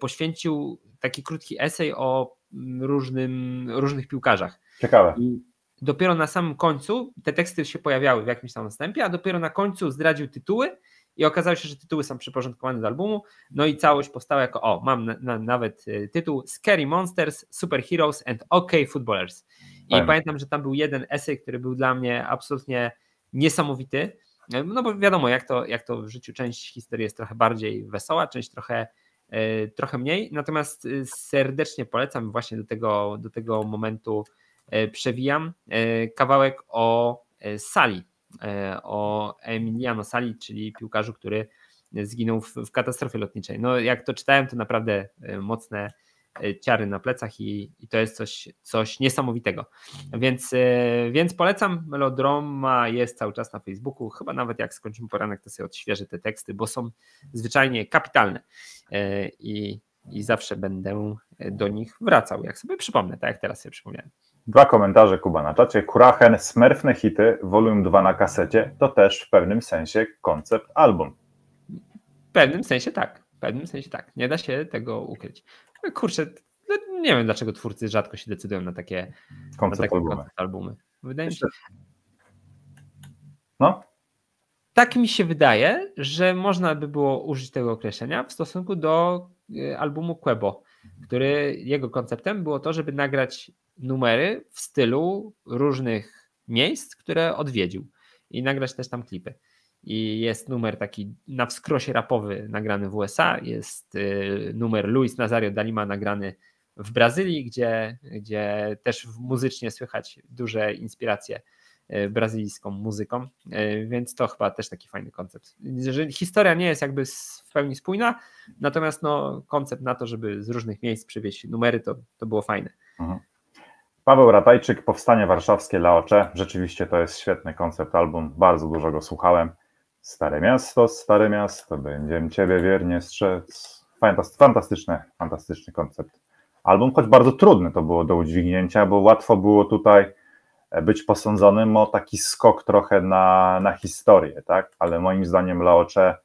S1: poświęcił taki krótki esej o różnym, różnych piłkarzach. Ciekawe. I dopiero na samym końcu te teksty się pojawiały w jakimś tam następie, a dopiero na końcu zdradził tytuły i okazało się, że tytuły są przyporządkowane do albumu. No i całość powstała jako, o, mam na, na, nawet e, tytuł Scary Monsters, Superheroes and OK Footballers. I Fajne. pamiętam, że tam był jeden esej, który był dla mnie absolutnie niesamowity. E, no bo wiadomo, jak to, jak to w życiu część historii jest trochę bardziej wesoła, część trochę E, trochę mniej, natomiast e, serdecznie polecam, właśnie do tego, do tego momentu e, przewijam, kawałek o Sali, o Emiliano Sali, czyli piłkarzu, który zginął w, w katastrofie lotniczej. No jak to czytałem, to naprawdę mocne Y, ciary na plecach i, i to jest coś, coś niesamowitego. Więc, y, więc polecam, Melodroma jest cały czas na Facebooku, chyba nawet jak skończymy poranek, to sobie odświeżę te teksty, bo są zwyczajnie kapitalne y, i, i zawsze będę do nich wracał, jak sobie przypomnę, tak jak teraz sobie przypomniałem.
S2: Dwa komentarze Kuba na czacie. Kurachen, smerfne hity, volume 2 na kasecie, to też w pewnym sensie koncept album.
S1: W pewnym sensie tak. W pewnym sensie tak. Nie da się tego ukryć. No kurczę, no nie wiem dlaczego twórcy rzadko się decydują na takie, koncept na takie albumy. albumy. Wydaje mi się. No? Tak mi się wydaje, że można by było użyć tego określenia w stosunku do y, albumu Quebo, który jego konceptem było to, żeby nagrać numery w stylu różnych miejsc, które odwiedził i nagrać też tam klipy i jest numer taki na wskrosie rapowy nagrany w USA, jest y, numer Luis Nazario Dalima nagrany w Brazylii, gdzie, gdzie też muzycznie słychać duże inspiracje y, brazylijską muzyką, y, więc to chyba też taki fajny koncept. historia nie jest jakby w pełni spójna, natomiast no, koncept na to, żeby z różnych miejsc przywieźć numery, to, to było fajne.
S2: Mhm. Paweł Ratajczyk, Powstanie Warszawskie Laocze. Rzeczywiście to jest świetny koncept album, bardzo dużo go słuchałem. Stare miasto, stare miasto, będziemy ciebie wiernie strzec. fantastyczny, fantastyczny koncept. Album, choć bardzo trudny to było do udźwignięcia, bo łatwo było tutaj e, być posądzonym o taki skok trochę na, na historię, tak? Ale moim zdaniem Laocze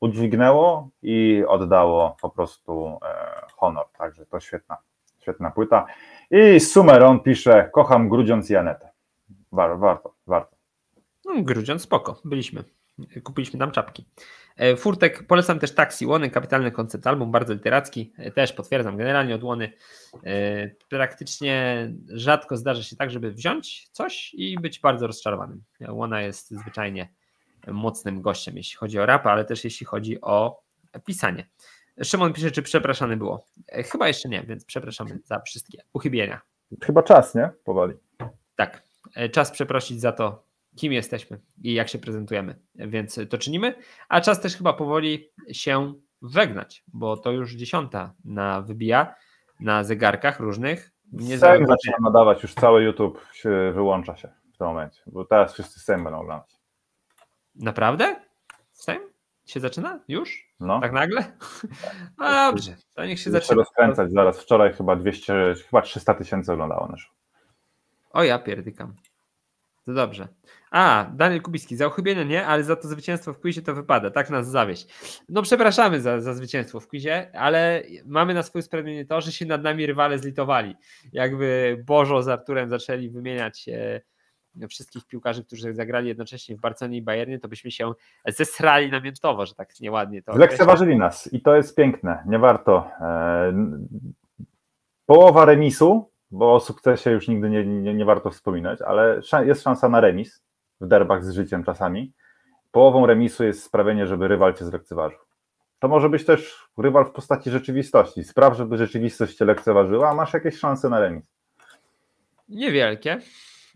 S2: udźwignęło i oddało po prostu e, honor. Także to świetna, świetna płyta. I Sumeron pisze: Kocham Grudziąc i Anetę. warto, warto.
S1: No grudziąc spoko, byliśmy kupiliśmy tam czapki. E, Furtek, polecam też Taxi Łony, kapitalny koncept album, bardzo literacki, e, też potwierdzam, generalnie od Łony e, praktycznie rzadko zdarza się tak, żeby wziąć coś i być bardzo rozczarowanym. Łona jest zwyczajnie mocnym gościem, jeśli chodzi o rapa, ale też jeśli chodzi o pisanie. Szymon pisze, czy przepraszany było. Chyba jeszcze nie, więc przepraszamy za wszystkie uchybienia. Chyba czas, nie? Powoli. Tak. Czas przeprosić za to, kim jesteśmy i jak się prezentujemy, więc to czynimy. A czas też chyba powoli się wegnać, bo to już dziesiąta na wybija na zegarkach różnych. Sam zaczyna
S2: nadawać, już cały YouTube się wyłącza się w tym momencie, bo teraz wszyscy Sam będą oglądać.
S1: Naprawdę? Sam? Się zaczyna? Już? No. Tak nagle? <laughs> No dobrze, to niech się Muszę rozkręcać
S2: zaraz. Wczoraj chyba 200, chyba 300 tysięcy oglądało naszą.
S1: O ja pierdykam. To dobrze. A, Daniel Kubicki, za uchybienie nie, ale za to zwycięstwo w quizie to wypada, tak nas zawieść. No przepraszamy za, za zwycięstwo w quizie, ale mamy na swoje usprawiedliwienie to, że się nad nami rywale zlitowali. Jakby Bożo z Arturem zaczęli wymieniać e, wszystkich piłkarzy, którzy zagrali jednocześnie w Barcelonie i Bayernie, to byśmy się zesrali namiętkowo, że tak nieładnie to... Lekceważyli
S2: nas i to jest piękne, nie warto. E, połowa remisu bo o sukcesie już nigdy nie, nie, nie warto wspominać, ale jest szansa na remis w derbach z życiem czasami. Połową remisu jest sprawienie, żeby rywal cię zlekceważył. To może być też rywal w postaci rzeczywistości. Spraw, żeby rzeczywistość cię lekceważyła, a masz jakieś szanse na remis.
S1: Niewielkie,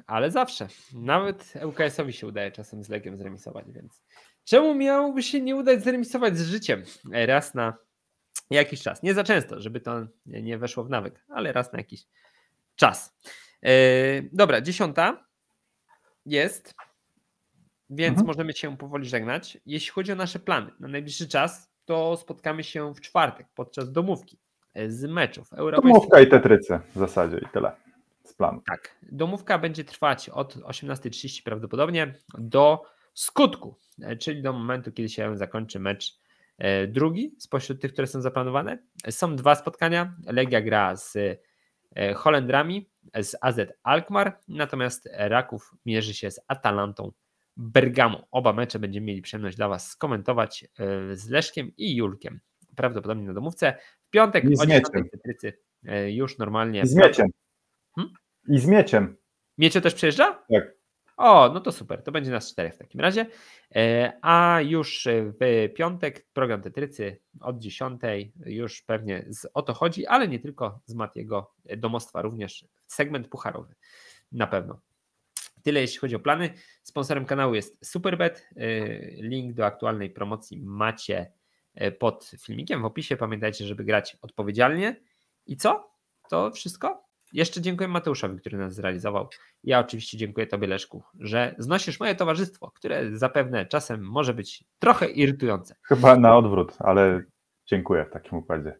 S1: ale zawsze. Nawet ŁKS-owi się udaje czasem z Legiem zremisować, więc czemu miałoby się nie udać zremisować z życiem raz na jakiś czas? Nie za często, żeby to nie weszło w nawyk, ale raz na jakiś czas. E, dobra, dziesiąta jest, więc mhm. możemy się powoli żegnać. Jeśli chodzi o nasze plany na najbliższy czas, to spotkamy się w czwartek podczas domówki e, z meczów europejskich. Domówka i
S2: Tetryce w zasadzie i tyle
S1: z planu. Tak, domówka będzie trwać od 18.30 prawdopodobnie do skutku, e, czyli do momentu, kiedy się zakończy mecz drugi spośród tych, które są zaplanowane. Są dwa spotkania. Legia gra z E, Holendrami z AZ Alkmaar, natomiast Raków mierzy się z Atalantą Bergamo. Oba mecze będziemy mieli przyjemność dla Was skomentować e, z Leszkiem i Julkiem. Prawdopodobnie na domówce. W piątek I z mieciem. E, już normalnie. I z mieciem. Hmm? I z Miecie też przyjeżdża? Tak. O, no to super, to będzie nas czterech w takim razie. E, a już w piątek program Tetrycy od 10 już pewnie z, o to chodzi, ale nie tylko z Matiego e, Domostwa, również segment pucharowy na pewno. Tyle jeśli chodzi o plany. Sponsorem kanału jest Superbet. E, link do aktualnej promocji macie pod filmikiem w opisie. Pamiętajcie, żeby grać odpowiedzialnie. I co? To wszystko? Jeszcze dziękuję Mateuszowi, który nas zrealizował. Ja oczywiście dziękuję Tobie, Leszku, że znosisz moje towarzystwo, które zapewne czasem może być trochę irytujące.
S2: Chyba na odwrót, ale dziękuję w takim układzie.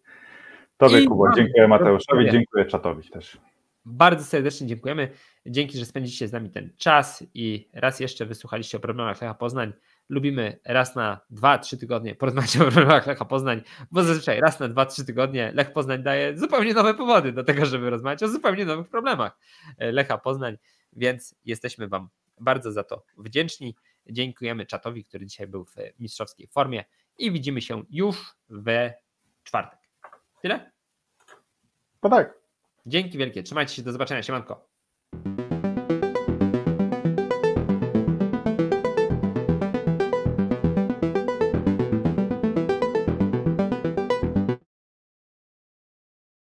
S2: Tobie, I Kubo, dziękuję Mateuszowi, dziękuję czatowi też.
S1: Bardzo serdecznie dziękujemy. Dzięki, że spędziliście z nami ten czas i raz jeszcze wysłuchaliście o problemach Lecha Poznań lubimy raz na 2-3 tygodnie porozmawiać o <laughs> problemach Lecha Poznań, bo zazwyczaj raz na 2-3 tygodnie Lech Poznań daje zupełnie nowe powody do tego, żeby rozmawiać o zupełnie nowych problemach e, Lecha Poznań, więc jesteśmy Wam bardzo za to wdzięczni. Dziękujemy czatowi, który dzisiaj był w mistrzowskiej formie i widzimy się już we czwartek. Tyle? No tak. Dzięki wielkie. Trzymajcie się. Do zobaczenia. Siemanko.